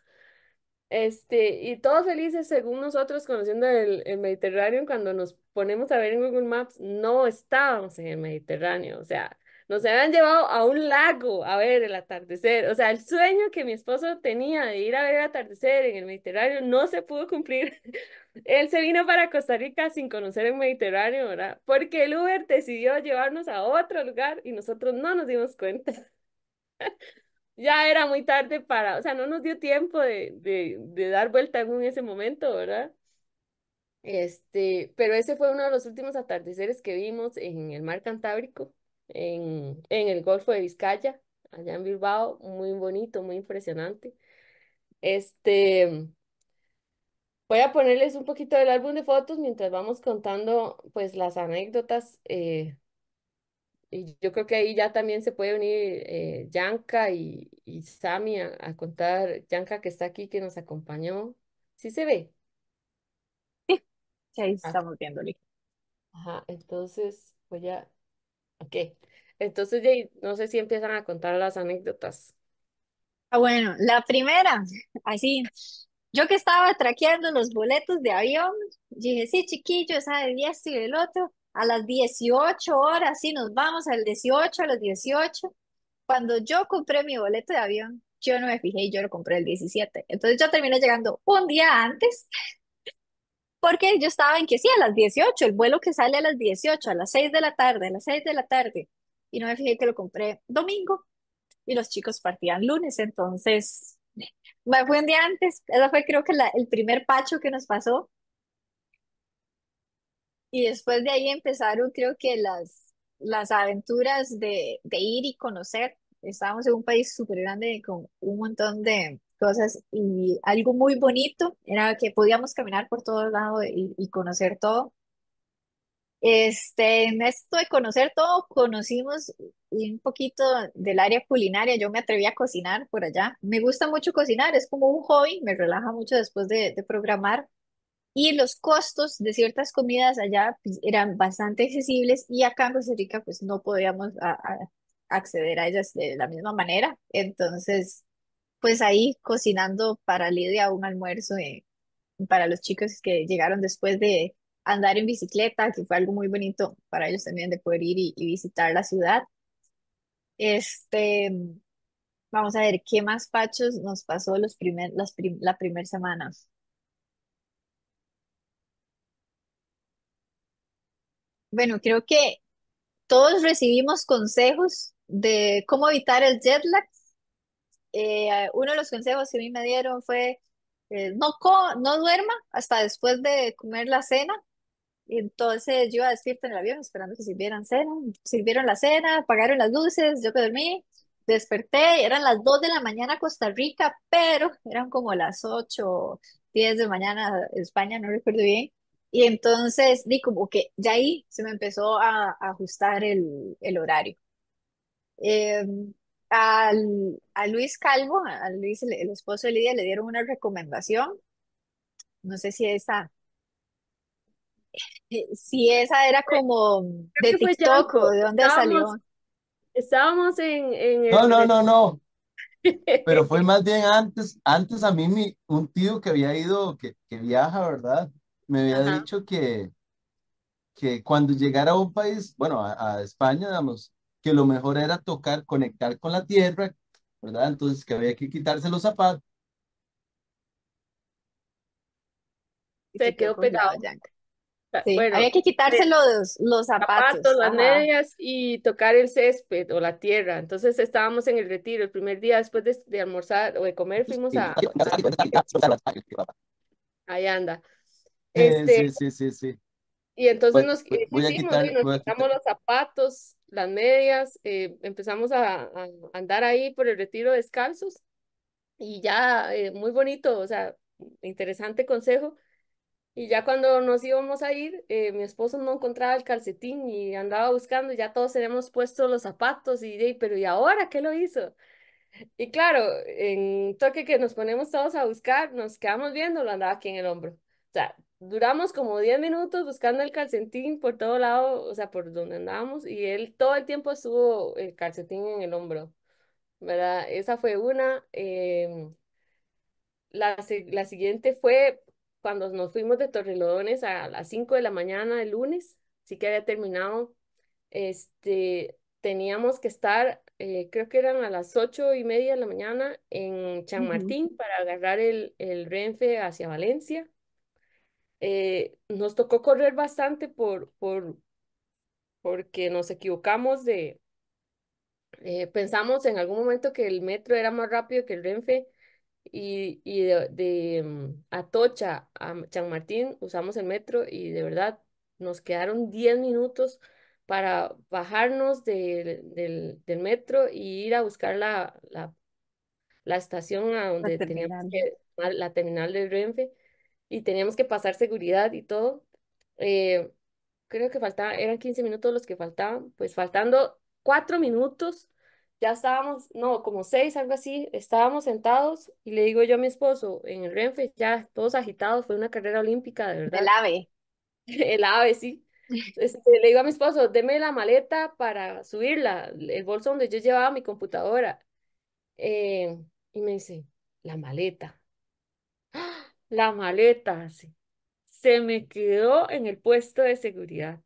Este, y todos felices, según nosotros, conociendo el, el, Mediterráneo, cuando nos ponemos a ver en Google Maps, no estábamos en el Mediterráneo, o sea, nos habían llevado a un lago a ver el atardecer. O sea, el sueño que mi esposo tenía de ir a ver el atardecer en el Mediterráneo no se pudo cumplir. Él se vino para Costa Rica sin conocer el Mediterráneo, ¿verdad? Porque el Uber decidió llevarnos a otro lugar y nosotros no nos dimos cuenta. ya era muy tarde para, o sea, no nos dio tiempo de, de, de dar vuelta en ese momento, ¿verdad? Este, pero ese fue uno de los últimos atardeceres que vimos en el mar Cantábrico en, el Golfo de Vizcaya, allá en Bilbao, muy bonito, muy impresionante. Este, voy a ponerles un poquito del álbum de fotos mientras vamos contando pues las anécdotas. Eh, y yo creo que ahí ya también se puede unir eh, Yanka y, y Sami a, contar, Yanka que está aquí, que nos acompañó. ¿Sí se ve? Sí, sí ahí ah, estamos viéndole. Ajá, entonces voy a Ok. Entonces, no sé si empiezan a contar las anécdotas. Ah, bueno, la primera, así, yo que estaba traqueando los boletos de avión, dije, sí, chiquillo, esa Y esto y el otro, a las 18 horas, sí, nos vamos al 18, a las 18. Cuando yo compré mi boleto de avión, yo no me fijé y yo lo compré el 17. Entonces yo terminé llegando un día antes porque yo estaba en que sí, a las 18, el vuelo que sale a las 18, a las 6 de la tarde, a las 6 de la tarde, y no me fijé que lo compré domingo y los chicos partían lunes, entonces fue un día antes, eso fue creo que el primer pacho que nos pasó. Y después de ahí empezaron creo que las, las aventuras de, de ir y conocer. Estábamos en un país súper grande con un montón de, cosas y algo muy bonito era que podíamos caminar por todos lados y, conocer todo. Este, en esto de conocer todo, conocimos un poquito del área culinaria. Yo me atreví a cocinar por allá. Me gusta mucho cocinar, es como un hobby, me relaja mucho después de, programar. Y los costos de ciertas comidas allá pues, eran bastante accesibles y acá en Costa Rica pues no podíamos acceder a ellas de la misma manera. Entonces, pues ahí cocinando para Lidia un almuerzo eh, para los chicos que llegaron después de andar en bicicleta, que fue algo muy bonito para ellos también de poder ir y, visitar la ciudad. Este, vamos a ver, ¿qué más Pachos, nos pasó los primer, las la primera semana? Bueno, creo que todos recibimos consejos de cómo evitar el jet lag eh, uno de los consejos que a mí me dieron fue, eh, no, no duerma hasta después de comer la cena. Entonces yo iba despierta en el avión esperando que sirvieran cena. Sirvieron la cena, apagaron las luces, yo que dormí, desperté, eran las 2 de la mañana Costa Rica, pero eran como las 8, 10 de mañana España, no recuerdo bien. Y entonces di como que ya ahí se me empezó a, ajustar el, el horario. Eh, al, a Luis Calvo, a Luis, el, esposo de Lidia, le dieron una recomendación. No sé si esa, eh, si esa era como de TikTok o de dónde salió. Estábamos en, No, no, no, no. Pero fue más bien antes, antes a mí mi, un tío que había ido, que, que viaja, ¿verdad? Me había dicho que, que cuando llegara a un país, bueno, a, a España, digamos, que lo mejor era tocar, conectar con la tierra, ¿verdad? Entonces que había que quitarse los zapatos. Se, quedó, pegado. Sí, bueno, había que quitarse los, los zapatos. las medias y tocar el césped o la tierra. Entonces estábamos en el retiro el primer día después de, almorzar o de comer, fuimos a... Ahí anda. sí, sí, sí, sí. Y entonces y nos quitamos los zapatos las medias, eh, empezamos a, andar ahí por el retiro descalzos y ya eh, muy bonito, o sea, interesante consejo. Y ya cuando nos íbamos a ir, eh, mi esposo no encontraba el calcetín y andaba buscando, ya todos tenemos puestos los zapatos y, pero ¿y ahora qué lo hizo? Y claro, en toque que nos ponemos todos a buscar, nos quedamos viendo, lo andaba aquí en el hombro. O sea, duramos como 10 minutos buscando el calcetín por todo lado, o sea, por donde andábamos, y él todo el tiempo estuvo el calcetín en el hombro, ¿verdad? Esa fue una. Em, la, siguiente fue cuando nos fuimos de Torrelodones a las 5 de la mañana el lunes, sí que había terminado, este, teníamos que estar, eh, creo que eran a las 8 y media de la mañana en Chamartín para agarrar el, el Renfe hacia Valencia. Eh, nos tocó correr bastante por, por, porque nos equivocamos de, eh, pensamos en algún momento que el metro era más rápido que el Renfe y, de, mm, Atocha a San Martín usamos el metro y de verdad nos quedaron 10 minutos para bajarnos del, metro y ir a buscar la, la, la estación a donde teníamos que, la terminal del Renfe y teníamos que pasar seguridad y todo. Eh, creo que faltaban, eran 15 minutos los que faltaban, pues faltando cuatro minutos, ya estábamos, no, como seis algo así, estábamos sentados y le digo yo a mi esposo en el Renfe, ya todos agitados, fue una carrera olímpica, de verdad. El ave. el ave, sí. Este, le digo a mi esposo, deme la maleta para subirla, el bolso donde yo llevaba mi computadora. Eh, y me dice, la maleta la maleta Se me quedó en el puesto de seguridad.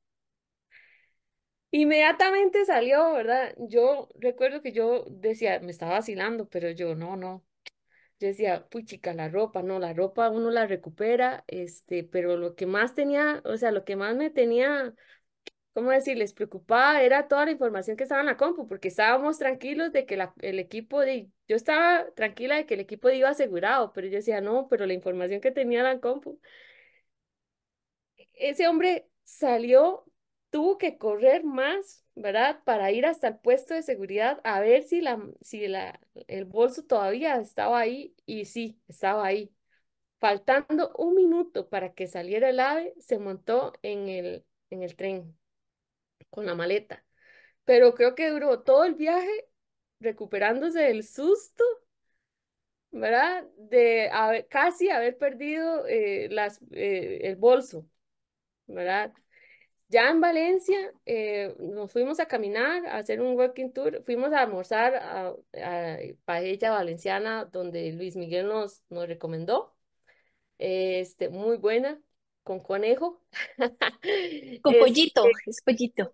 Inmediatamente salió, ¿verdad? Yo recuerdo que yo decía, me estaba vacilando, pero yo no, no. Yo decía, pues chica, la ropa, no, la ropa uno la recupera, este, pero lo que más tenía, o sea, lo que más me tenía ¿cómo decir? Les preocupaba, era toda la información que estaba en la compu, porque estábamos tranquilos de que el equipo, de, yo estaba tranquila de que el equipo iba asegurado, pero yo decía, no, pero la información que tenía la compu. E-, ese hombre salió, tuvo que correr más, ¿verdad? Para ir hasta el puesto de seguridad a ver si, la, si la, el bolso todavía estaba ahí, y sí, estaba ahí. Faltando un minuto para que saliera el ave, se montó en el, en el tren con la maleta. Pero creo que duró todo el viaje recuperándose del susto, ¿verdad? De casi haber perdido eh, las, eh, el bolso, ¿verdad? Ya en Valencia eh, nos fuimos a caminar, a hacer un walking tour, fuimos a almorzar a, Paella Valenciana, donde Luis Miguel nos, nos recomendó, este, muy buena con conejo. Con este, pollito, es pollito.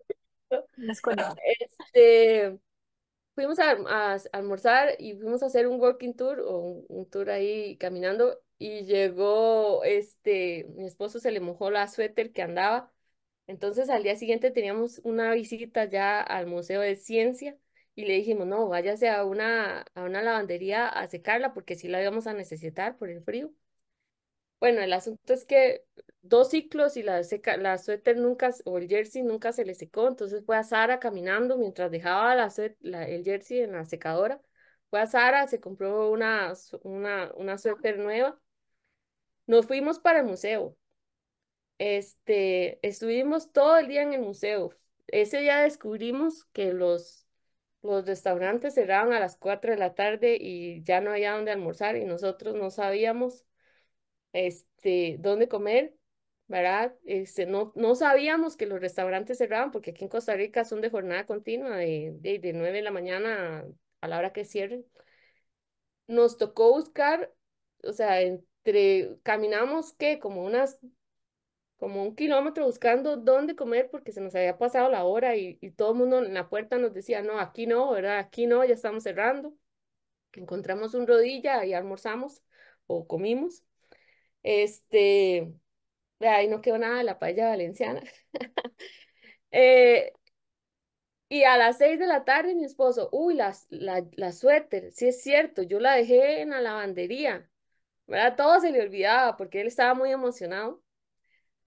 este, fuimos a, almorzar y fuimos a hacer un walking tour o un, tour ahí caminando y llegó, este, mi esposo se le mojó la suéter que andaba. Entonces al día siguiente teníamos una visita ya al Museo de Ciencia y le dijimos, no, váyase a una, a una lavandería a secarla porque sí la íbamos a necesitar por el frío. Bueno, el asunto es que dos ciclos y la, la suéter nunca, o el jersey nunca se le secó, entonces fue a Sara caminando mientras dejaba la, el jersey en la secadora, fue a Sara, se compró una, una, una suéter nueva, nos fuimos para el museo, este, estuvimos todo el día en el museo, ese día descubrimos que los, los restaurantes cerraban a las 4 de la tarde y ya no había donde almorzar y nosotros no sabíamos este, dónde comer, ¿verdad? Este, no, no sabíamos que los restaurantes cerraban porque aquí en Costa Rica son de jornada continua, de, de, de 9 de la mañana a la hora que cierren. Nos tocó buscar, o sea, entre, caminamos que como unas, como un kilómetro buscando dónde comer porque se nos había pasado la hora y, y todo el mundo en la puerta nos decía, no, aquí no, ¿verdad? Aquí no, ya estamos cerrando. Encontramos un rodilla y almorzamos o comimos este, ahí no quedó nada de la paella valenciana. Eh, y a las seis de la tarde mi esposo, uy, la, la, suéter, sí es cierto, yo la dejé en la lavandería. ¿Verdad? Todo se le olvidaba porque él estaba muy emocionado.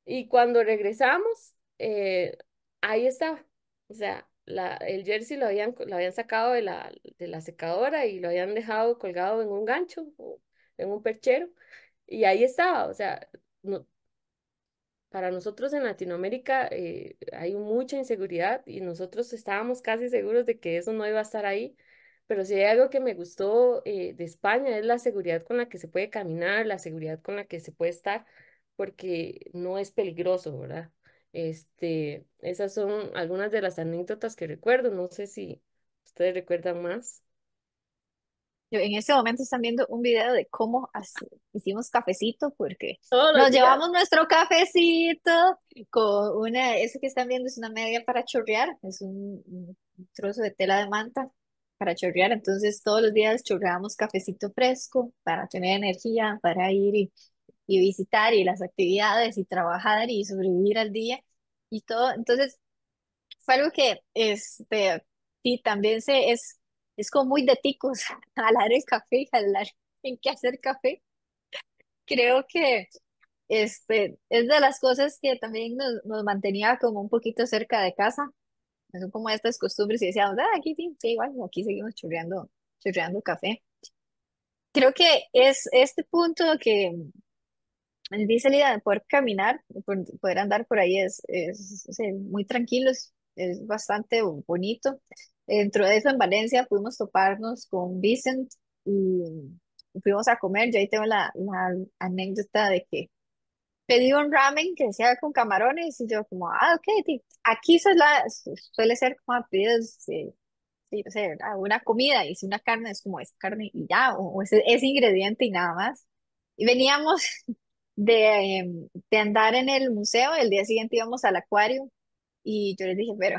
Y cuando regresamos, eh, ahí estaba. O sea, la, el jersey lo habían, lo habían sacado de la, de la secadora y lo habían dejado colgado en un gancho, en un perchero. Y ahí estaba, o sea, para nosotros en Latinoamérica eh, hay mucha inseguridad y nosotros estábamos casi seguros de que eso no iba a estar ahí. Pero si hay algo que me gustó eh, de España es la seguridad con la que se puede caminar, la seguridad con la que se puede estar, porque no es peligroso, ¿verdad? Este, esas son algunas de las anécdotas que recuerdo. No sé si ustedes recuerdan más. Yo en este momento están viendo un video de cómo hicimos cafecito, porque nos llevamos nuestro cafecito con una, eso que están viendo es una media para chorrear, es un, trozo de tela de manta para chorrear, entonces todos los días chorreamos cafecito fresco para tener energía, para ir y, visitar y las actividades y trabajar y sobrevivir al día y todo, entonces fue algo que este, ti también se, es es como muy de ticos jalar el café, jalar en qué hacer café. Creo que este, es de las cosas que también nos, nos mantenía como un poquito cerca de casa, son como estas costumbres y decíamos, ah, aquí igual, aquí seguimos churreando, churreando café. Creo que es este punto que dice Lida de poder caminar, poder andar por ahí es, es, muy tranquilo, es, es bastante bonito. Dentro de eso, en Valencia pudimos toparnos con Vicent y fuimos a comer. Yo ahí tengo la, anécdota de que pedí un ramen que decía con camarones y yo como, ah, ok, aquí la, suele ser como a sí, una comida y si una carne es como esa carne y ya, o, ese, ingrediente y nada más. Y veníamos de, em, de andar en el museo, el día siguiente íbamos al acuario y yo les dije, pero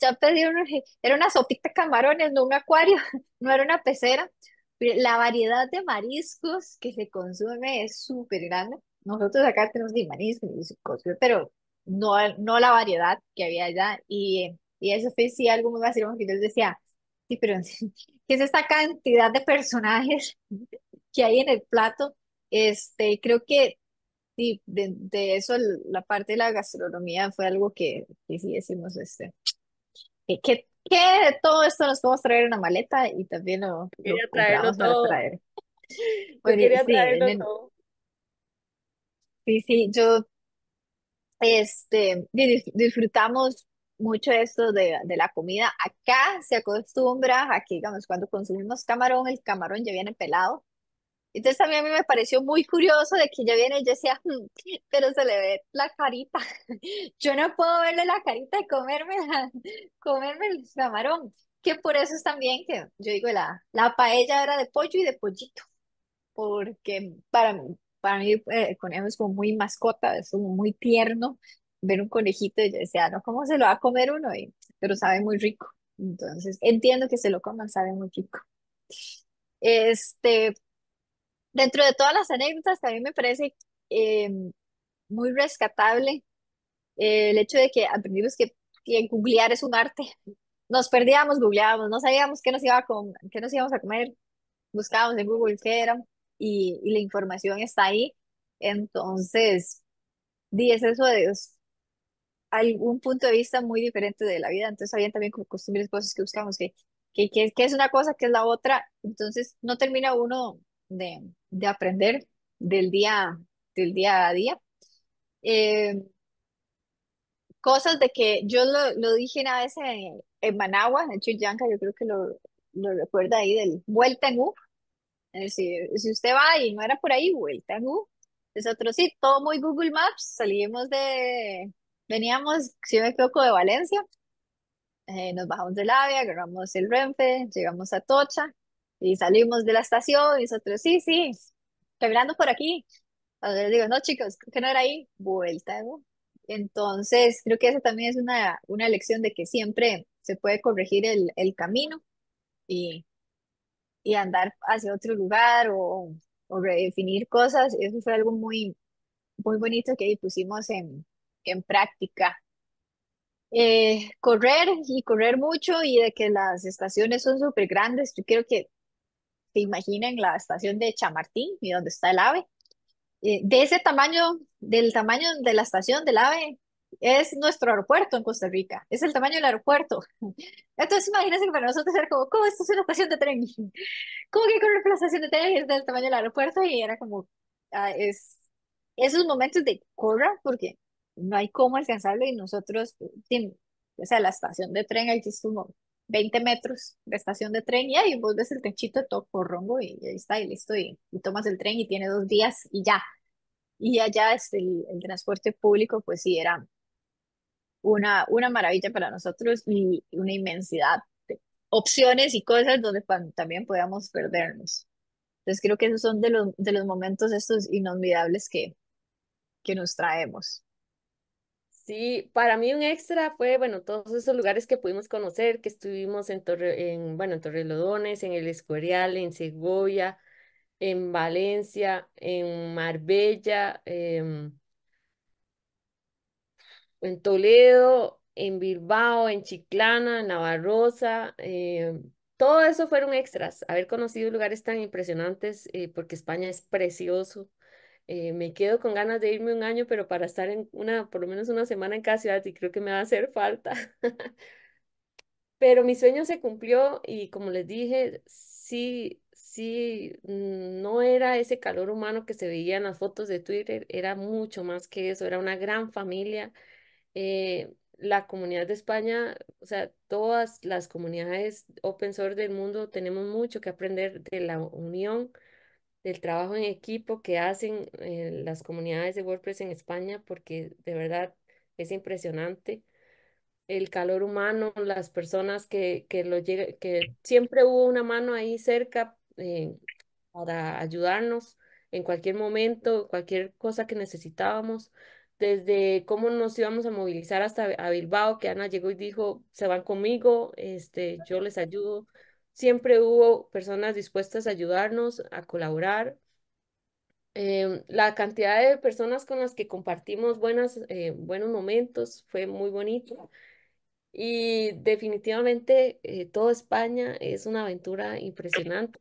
ya pedí era una sopita de camarones, no un acuario, no era una pecera. La variedad de mariscos que se consume es súper grande. Nosotros acá tenemos de mariscos, pero no, no la variedad que había allá. Y, y eso fue sí algo muy vacío, que yo decía, sí, pero ¿qué es esta cantidad de personajes que hay en el plato? Este, creo que de, de, eso la parte de la gastronomía fue algo que, que sí decimos, este, ¿Qué, de todo esto nos podemos traer en una maleta y también lo, quería traer. sí, Sí, yo este, disfrutamos mucho esto de, de, la comida. Acá se acostumbra aquí que, digamos, cuando consumimos camarón, el camarón ya viene pelado. Entonces también a mí me pareció muy curioso de que ella viene y yo decía, mm, pero se le ve la carita. Yo no puedo verle la carita y comerme, comerme el camarón. Que por eso es también que yo digo, la, la paella era de pollo y de pollito. Porque para mí, para mí eh, el conejo es como muy mascota, es como muy tierno. Ver un conejito y yo decía, ah, no, ¿cómo se lo va a comer uno? pero sabe muy rico. Entonces entiendo que se lo coman, sabe muy rico. Este, Dentro de todas las anécdotas, también me parece eh, muy rescatable eh, el hecho de que aprendimos que, que googlear es un arte. Nos perdíamos, googleábamos, no sabíamos qué nos, iba con, qué nos íbamos a comer, buscábamos en Google qué era y, la información está ahí. Entonces, dices eso de algún punto de vista muy diferente de la vida. Entonces, habían también como costumbres, cosas que buscamos, que, que, que es una cosa, que es la otra. Entonces, no termina uno de, aprender del día, del día a día. Eh, cosas de que yo lo, lo dije una vez en, Managua, en Chuyanca, yo creo que lo, recuerda ahí del vuelta en U. Si, si usted va y no era por ahí, vuelta en U. Nosotros sí, todo muy Google Maps, salimos de, veníamos, si me equivoco, de Valencia, eh, nos bajamos del avión agarramos el Renfe, llegamos a Tocha, y salimos de la estación y nosotros, sí, sí, caminando por aquí. Entonces, digo, no, chicos, que no era ahí. Vuelta, ¿no? Entonces, creo que eso también es una, una lección de que siempre se puede corregir el, camino y, y andar hacia otro lugar o, redefinir cosas. Eso fue algo muy, muy bonito que pusimos en, en práctica. Eh, correr y correr mucho y de que las estaciones son súper grandes. Yo creo que te imaginen la estación de Chamartín y donde está el ave. Eh, de ese tamaño, del tamaño de la estación del ave, es nuestro aeropuerto en Costa Rica, es el tamaño del aeropuerto. Entonces imagínense que para nosotros era como, ¿cómo esto es una estación de tren? ¿Cómo que con la estación de tren es del tamaño del aeropuerto? Y era como, ah, es esos momentos de corra, porque no hay cómo alcanzarlo y nosotros, eh, o sea, la estación de tren existe que como 20 metros de estación de tren y ahí vos ves el techito todo rongo y, ahí está y listo y, tomas el tren y tiene dos días y ya. Y allá este el, transporte público pues sí era una, una maravilla para nosotros y una inmensidad de opciones y cosas donde también podíamos perdernos. Entonces creo que esos son de los, de los momentos estos inolvidables que, que nos traemos. Sí, para mí un extra fue, bueno, todos esos lugares que pudimos conocer, que estuvimos en, bueno, en Torrelodones, en El Escorial, en Segovia, en Valencia, en Marbella, em, en Toledo, en Bilbao, en Chiclana, en Navarroza, eh, todo eso fueron extras, haber conocido lugares tan impresionantes, eh, porque España es precioso. Eh, me quedo con ganas de irme un año, pero para estar en una, por lo menos una semana en cada ciudad y creo que me va a hacer falta. pero mi sueño se cumplió y como les dije, sí, sí, mm, no era ese calor humano que se veía en las fotos de Twitter, era mucho más que eso, era una gran familia. Eh, la comunidad de España, o sea, todas las comunidades open source del mundo tenemos mucho que aprender de la unión del trabajo en equipo que hacen eh, las comunidades de WordPress en España, porque de verdad es impresionante. El calor humano, las personas que, lo que siempre hubo una mano ahí cerca eh, para ayudarnos en cualquier momento, cualquier cosa que necesitábamos, desde cómo nos íbamos a movilizar hasta a Bilbao, que Ana llegó y dijo, se van conmigo, este, yo les ayudo. Siempre hubo personas dispuestas a ayudarnos, a colaborar. Em, la cantidad de personas con las que compartimos buenas, eh, buenos momentos fue muy bonito. Y definitivamente eh, toda España es una aventura impresionante.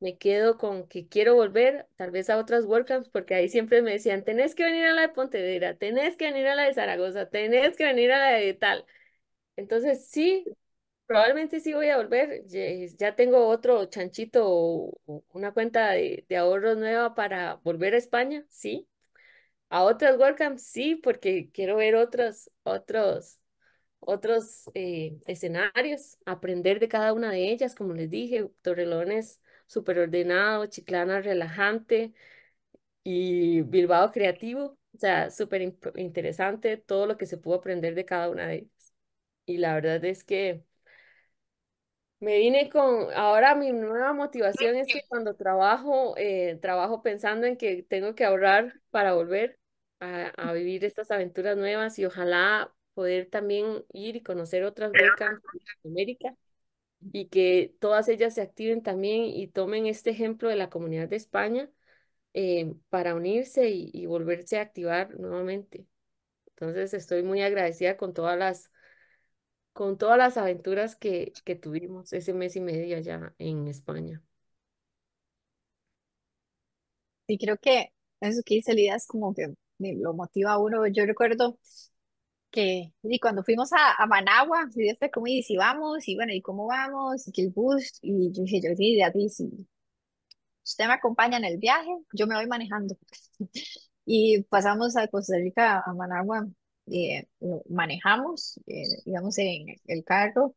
Me quedo con que quiero volver tal vez a otras WordCamps porque ahí siempre me decían, tenés que venir a la de Pontevedra, tenés que venir a la de Zaragoza, tenés que venir a la de tal. Entonces sí, Probablemente sí voy a volver. Ya tengo otro chanchito una cuenta de, ahorros nueva para volver a España, sí. A otras WordCamps, sí, porque quiero ver otros, otros, otros eh, escenarios, aprender de cada una de ellas, como les dije, Torrelones, súper ordenado, Chiclana relajante y Bilbao creativo, o sea, súper interesante todo lo que se pudo aprender de cada una de ellas. Y la verdad es que me vine con, ahora mi nueva motivación es que cuando trabajo, eh, trabajo pensando en que tengo que ahorrar para volver a, vivir estas aventuras nuevas y ojalá poder también ir y conocer otras becas en América y que todas ellas se activen también y tomen este ejemplo de la comunidad de España eh, para unirse y volverse a activar nuevamente. Entonces estoy muy agradecida con todas las con todas las aventuras que, que tuvimos ese mes y medio allá en España. y creo que eso que Lidia es como que lo motiva a uno. Yo recuerdo que y cuando fuimos a, a Managua, y después como, y si vamos, y bueno, ¿y cómo vamos? Y que el bus, y yo dije, yo sí, Beatriz, si usted me acompaña en el viaje, yo me voy manejando. Y pasamos a Costa Rica, a Managua, eh, manejamos, eh, digamos en el carro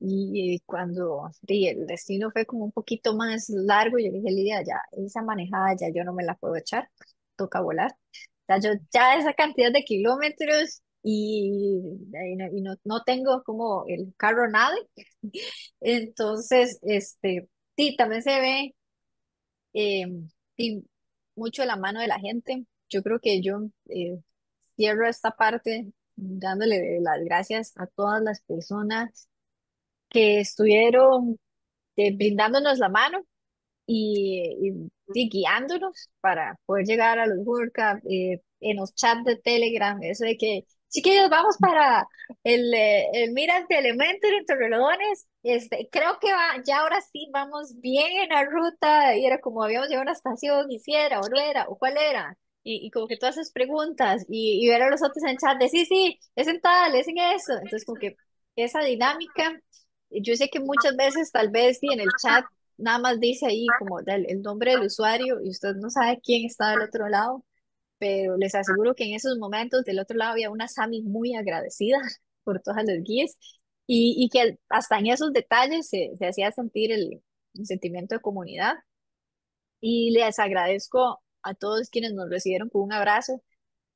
y cuando el destino fue como un poquito más largo, yo dije, Lidia, ya esa manejada ya yo no me la puedo echar, toca volar. o sea yo, ya esa cantidad de kilómetros y, no, no, tengo como el carro nada. Entonces, este, sí, también se ve eh, mucho la mano de la gente. Yo creo que yo eh, cierro esta parte dándole las gracias a todas las personas que estuvieron eh, brindándonos la mano y, guiándonos para poder llegar a los WordCamp, eh, en los chats de Telegram, eso de que chiquillos, vamos para el, eh, el Miras de este, creo que ya ahora sí vamos bien en la ruta, y era como habíamos llegado a una estación, hiciera o no era, o cuál era, y, como que todas esas preguntas y, ver a los otros en chat de sí, sí, es en tal, es en eso. Entonces, como que esa dinámica, yo sé que muchas veces tal vez si en el chat nada más dice ahí como el, nombre del usuario y usted no sabe quién está del otro lado, pero les aseguro que en esos momentos del otro lado había una Sami muy agradecida por todas las guías y, que hasta en esos detalles se, hacía sentir el, el sentimiento de comunidad. Y les agradezco a todos quienes nos recibieron con un abrazo.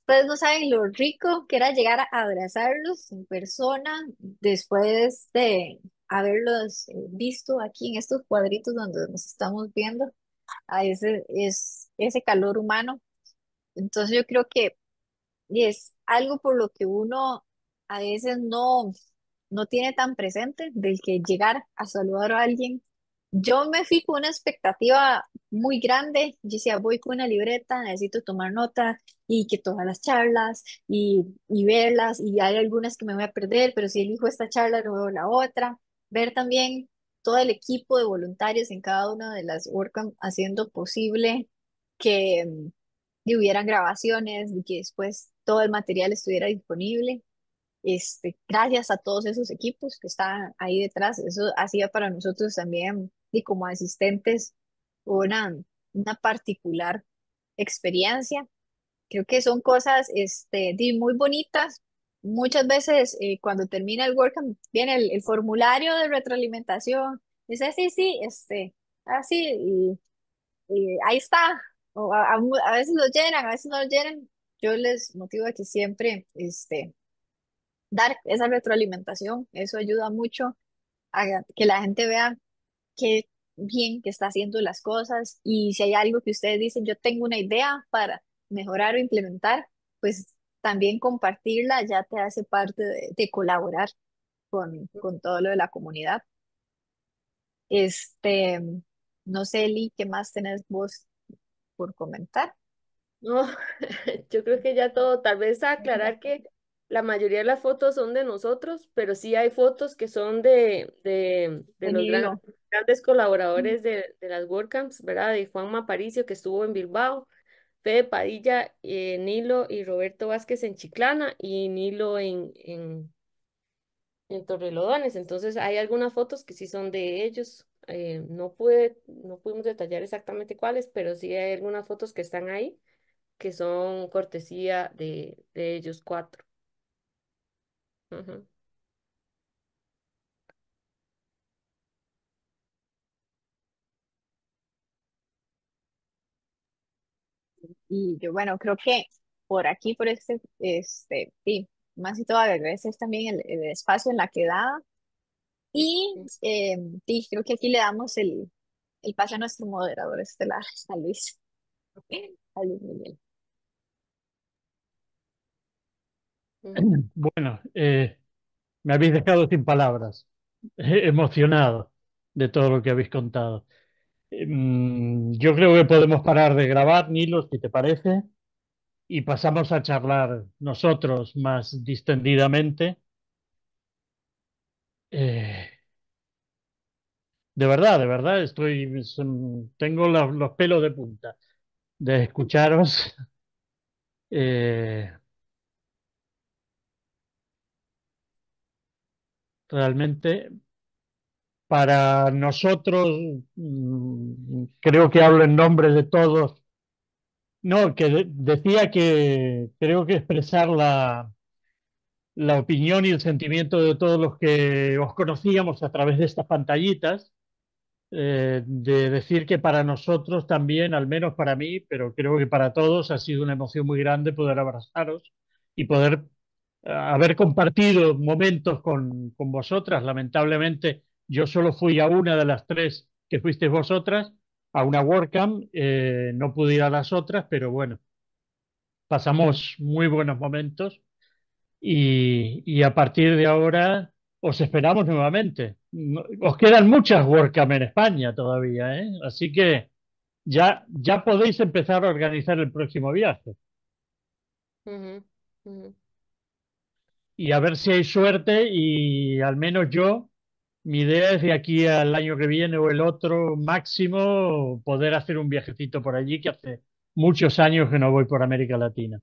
Ustedes no saben lo rico que era llegar a abrazarlos en persona después de haberlos eh, visto aquí en estos cuadritos donde nos estamos viendo, a ese, es, ese calor humano. Entonces yo creo que es algo por lo que uno a veces no, no tiene tan presente del que llegar a saludar a alguien yo me fui una expectativa muy grande. Yo decía, voy con una libreta, necesito tomar nota y que todas las charlas y, verlas. Y hay algunas que me voy a perder, pero si elijo esta charla, luego la otra. Ver también todo el equipo de voluntarios en cada una de las WordCamp haciendo posible mm, que, hubieran grabaciones y que después todo el material estuviera disponible. Este, gracias a todos esos equipos que están ahí detrás, eso hacía para nosotros también y como asistentes una, una particular experiencia. Creo que son cosas este, muy bonitas. Muchas veces eh, cuando termina el WordCamp viene el, formulario de retroalimentación. Dice, ah, sí, sí, este, así, ah, y, ahí está. a, veces lo llenan, a veces no lo llenan. Yo les motivo a que siempre este, dar esa retroalimentación. Eso ayuda mucho a que la gente vea qué bien que está haciendo las cosas y si hay algo que ustedes dicen, yo tengo una idea para mejorar o implementar, pues también compartirla ya te hace parte de, colaborar con, con, todo lo de la comunidad. Este, no sé, Eli, ¿qué más tenés vos por comentar? No, yo creo que ya todo, tal vez aclarar que la mayoría de las fotos son de nosotros, pero sí hay fotos que son de, los grandes colaboradores de, las WordCamps, ¿verdad? De Juan Maparicio, que estuvo en Bilbao, Fede Padilla, eh, Nilo y Roberto Vázquez en Chiclana y Nilo en, en, Torrelodones. Entonces hay algunas fotos que sí son de ellos. Eh, no, pude, no pudimos detallar exactamente cuáles, pero sí hay algunas fotos que están ahí que son cortesía de, de ellos cuatro. Y yo, bueno, creo que por aquí, por este, este, sí, más y todo agradecer también el, espacio en la quedada. Y em, sí, creo que aquí le damos el, el pase a nuestro moderador estelar, a Luis, a Luis Miguel. Bueno, eh, me habéis dejado sin palabras, emocionado de todo lo que habéis contado. Em, yo creo que podemos parar de grabar, Nilo, si te parece, y pasamos a charlar nosotros más distendidamente. Eh, de verdad, de verdad, estoy, em, tengo los, pelos de punta de escucharos. Eh, realmente para nosotros, mm, creo que hablo en nombre de todos, no, que decía que creo que expresar la, la opinión y el sentimiento de todos los que os conocíamos a través de estas pantallitas, eh, de decir que para nosotros también, al menos para mí, pero creo que para todos, ha sido una emoción muy grande poder abrazaros y poder haber compartido momentos con, vosotras. Lamentablemente, yo solo fui a una de las tres que fuisteis vosotras, a una WordCamp, eh, no pude ir a las otras, pero bueno, pasamos muy buenos momentos y, a partir de ahora os esperamos nuevamente. Os quedan muchas WordCamp en España todavía, ¿eh? así que ya, ya podéis empezar a organizar el próximo viaje y a ver si hay suerte y al menos yo, mi idea es de aquí al año que viene o el otro máximo poder hacer un viajecito por allí que hace muchos años que no voy por América Latina.